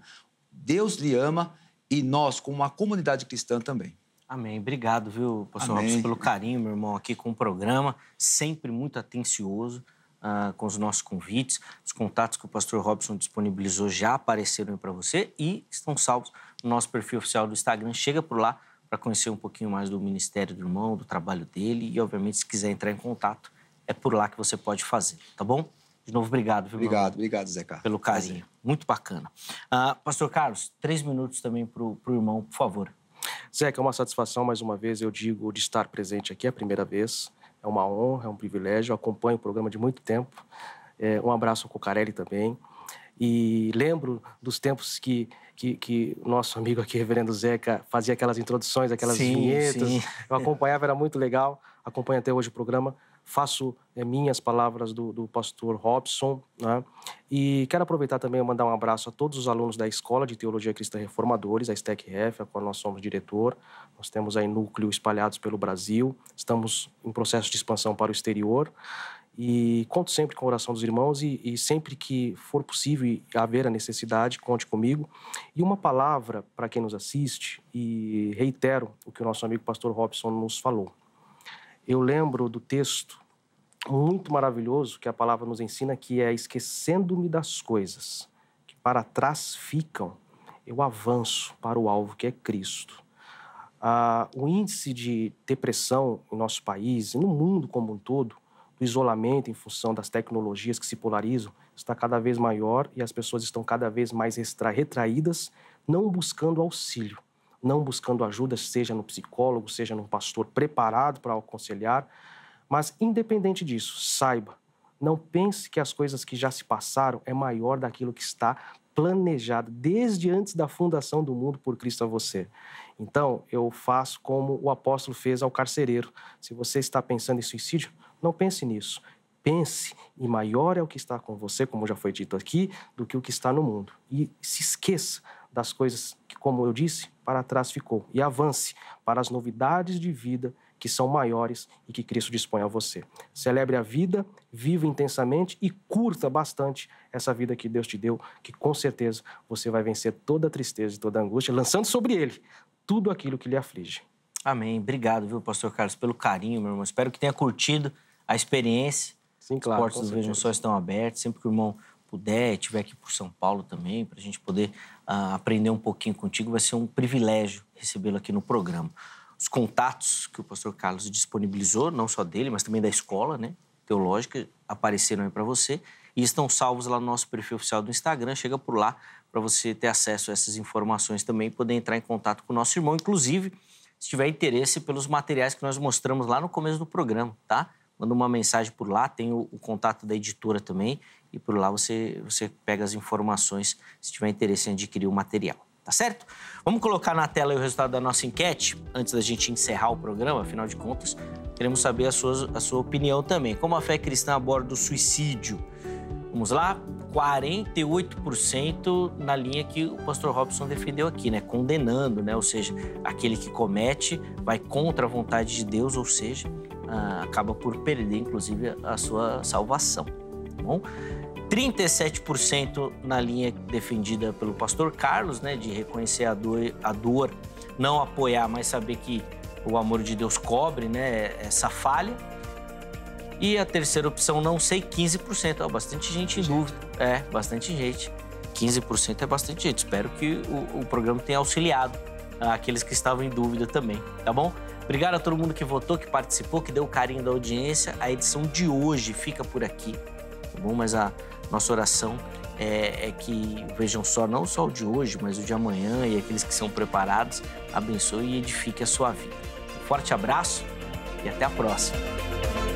Deus lhe ama e nós, como uma comunidade cristã, também. Amém. Obrigado, viu, pastor Amém. Robson, pelo carinho, meu irmão, aqui com o programa. Sempre muito atencioso. Ah, com os nossos convites. Os contatos que o pastor Robson disponibilizou já apareceram para você e estão salvos no nosso perfil oficial do Instagram. Chega por lá para conhecer um pouquinho mais do ministério do irmão, do trabalho dele e, obviamente, se quiser entrar em contato, é por lá que você pode fazer, tá bom? De novo, obrigado. Viu, obrigado, irmão? obrigado, Zeca. Pelo carinho. Prazer. Muito bacana. Ah, pastor Carlos, três minutos também para o irmão, por favor. Zeca, é uma satisfação mais uma vez, eu digo, de estar presente aqui É a primeira vez. É uma honra, é um privilégio. Eu acompanho o programa de muito tempo. É, um abraço ao Cucarelli também. E lembro dos tempos que, que, que nosso amigo aqui, Reverendo Zeca, fazia aquelas introduções, aquelas sim, vinhetas. Sim. Eu acompanhava, era muito legal. Acompanho até hoje o programa faço é, minhas palavras do, do pastor Robson. Né? E quero aproveitar também e mandar um abraço a todos os alunos da Escola de Teologia Cristã Reformadores, a REF, a qual nós somos diretor. Nós temos aí núcleo espalhados pelo Brasil, estamos em processo de expansão para o exterior. E conto sempre com a oração dos irmãos e, e sempre que for possível e haver a necessidade, conte comigo. E uma palavra para quem nos assiste, e reitero o que o nosso amigo pastor Robson nos falou. Eu lembro do texto muito maravilhoso que a palavra nos ensina, que é esquecendo-me das coisas que para trás ficam, eu avanço para o alvo que é Cristo. Ah, o índice de depressão em nosso país e no mundo como um todo, do isolamento em função das tecnologias que se polarizam, está cada vez maior e as pessoas estão cada vez mais retraídas, não buscando auxílio não buscando ajuda, seja no psicólogo, seja no pastor preparado para aconselhar. Mas, independente disso, saiba, não pense que as coisas que já se passaram é maior daquilo que está planejado desde antes da fundação do mundo por Cristo a você. Então, eu faço como o apóstolo fez ao carcereiro. Se você está pensando em suicídio, não pense nisso. Pense e maior é o que está com você, como já foi dito aqui, do que o que está no mundo. E se esqueça das coisas que, como eu disse, para trás ficou e avance para as novidades de vida que são maiores e que Cristo dispõe a você. Celebre a vida, viva intensamente e curta bastante essa vida que Deus te deu, que com certeza você vai vencer toda a tristeza e toda a angústia, lançando sobre ele tudo aquilo que lhe aflige. Amém. Obrigado, viu, pastor Carlos, pelo carinho, meu irmão. Espero que tenha curtido a experiência. Sim, claro. As portas dos Vejam Só estão abertas. Sempre que o irmão puder, tiver aqui por São Paulo também, para a gente poder uh, aprender um pouquinho contigo, vai ser um privilégio recebê-lo aqui no programa. Os contatos que o pastor Carlos disponibilizou, não só dele, mas também da escola né, teológica, apareceram aí para você e estão salvos lá no nosso perfil oficial do Instagram. Chega por lá para você ter acesso a essas informações também e poder entrar em contato com o nosso irmão, inclusive se tiver interesse pelos materiais que nós mostramos lá no começo do programa, tá? manda uma mensagem por lá, tem o, o, contato da editora também, e por lá você, você pega as informações se tiver interesse em adquirir o material. Tá certo? Vamos colocar na tela o resultado da nossa enquete, antes da gente encerrar o programa, afinal de contas, queremos saber a sua, a sua opinião também. Como a fé cristã aborda o suicídio? vamos lá, 48% na linha que o pastor Robson defendeu aqui, né? Condenando, né? Ou seja, aquele que comete vai contra a vontade de Deus, ou seja, ah, acaba por perder, inclusive, a sua salvação. Tá bom? 37% na linha defendida pelo pastor Carlos, né? De reconhecer a dor, a dor, não apoiar, mas saber que o amor de Deus cobre, né? Essa falha e a terceira opção, não sei, 15%. Ó, bastante gente em dúvida. É, bastante gente. 15% é bastante gente. Espero que o, o programa tenha auxiliado aqueles que estavam em dúvida também, tá bom? Obrigado a todo mundo que votou, que participou, que deu o carinho da audiência. A edição de hoje fica por aqui, tá bom? Mas a nossa oração é, é, que vejam só, não só o de hoje, mas o de amanhã e aqueles que são preparados. Abençoe e edifique a sua vida. Um forte abraço e até a próxima.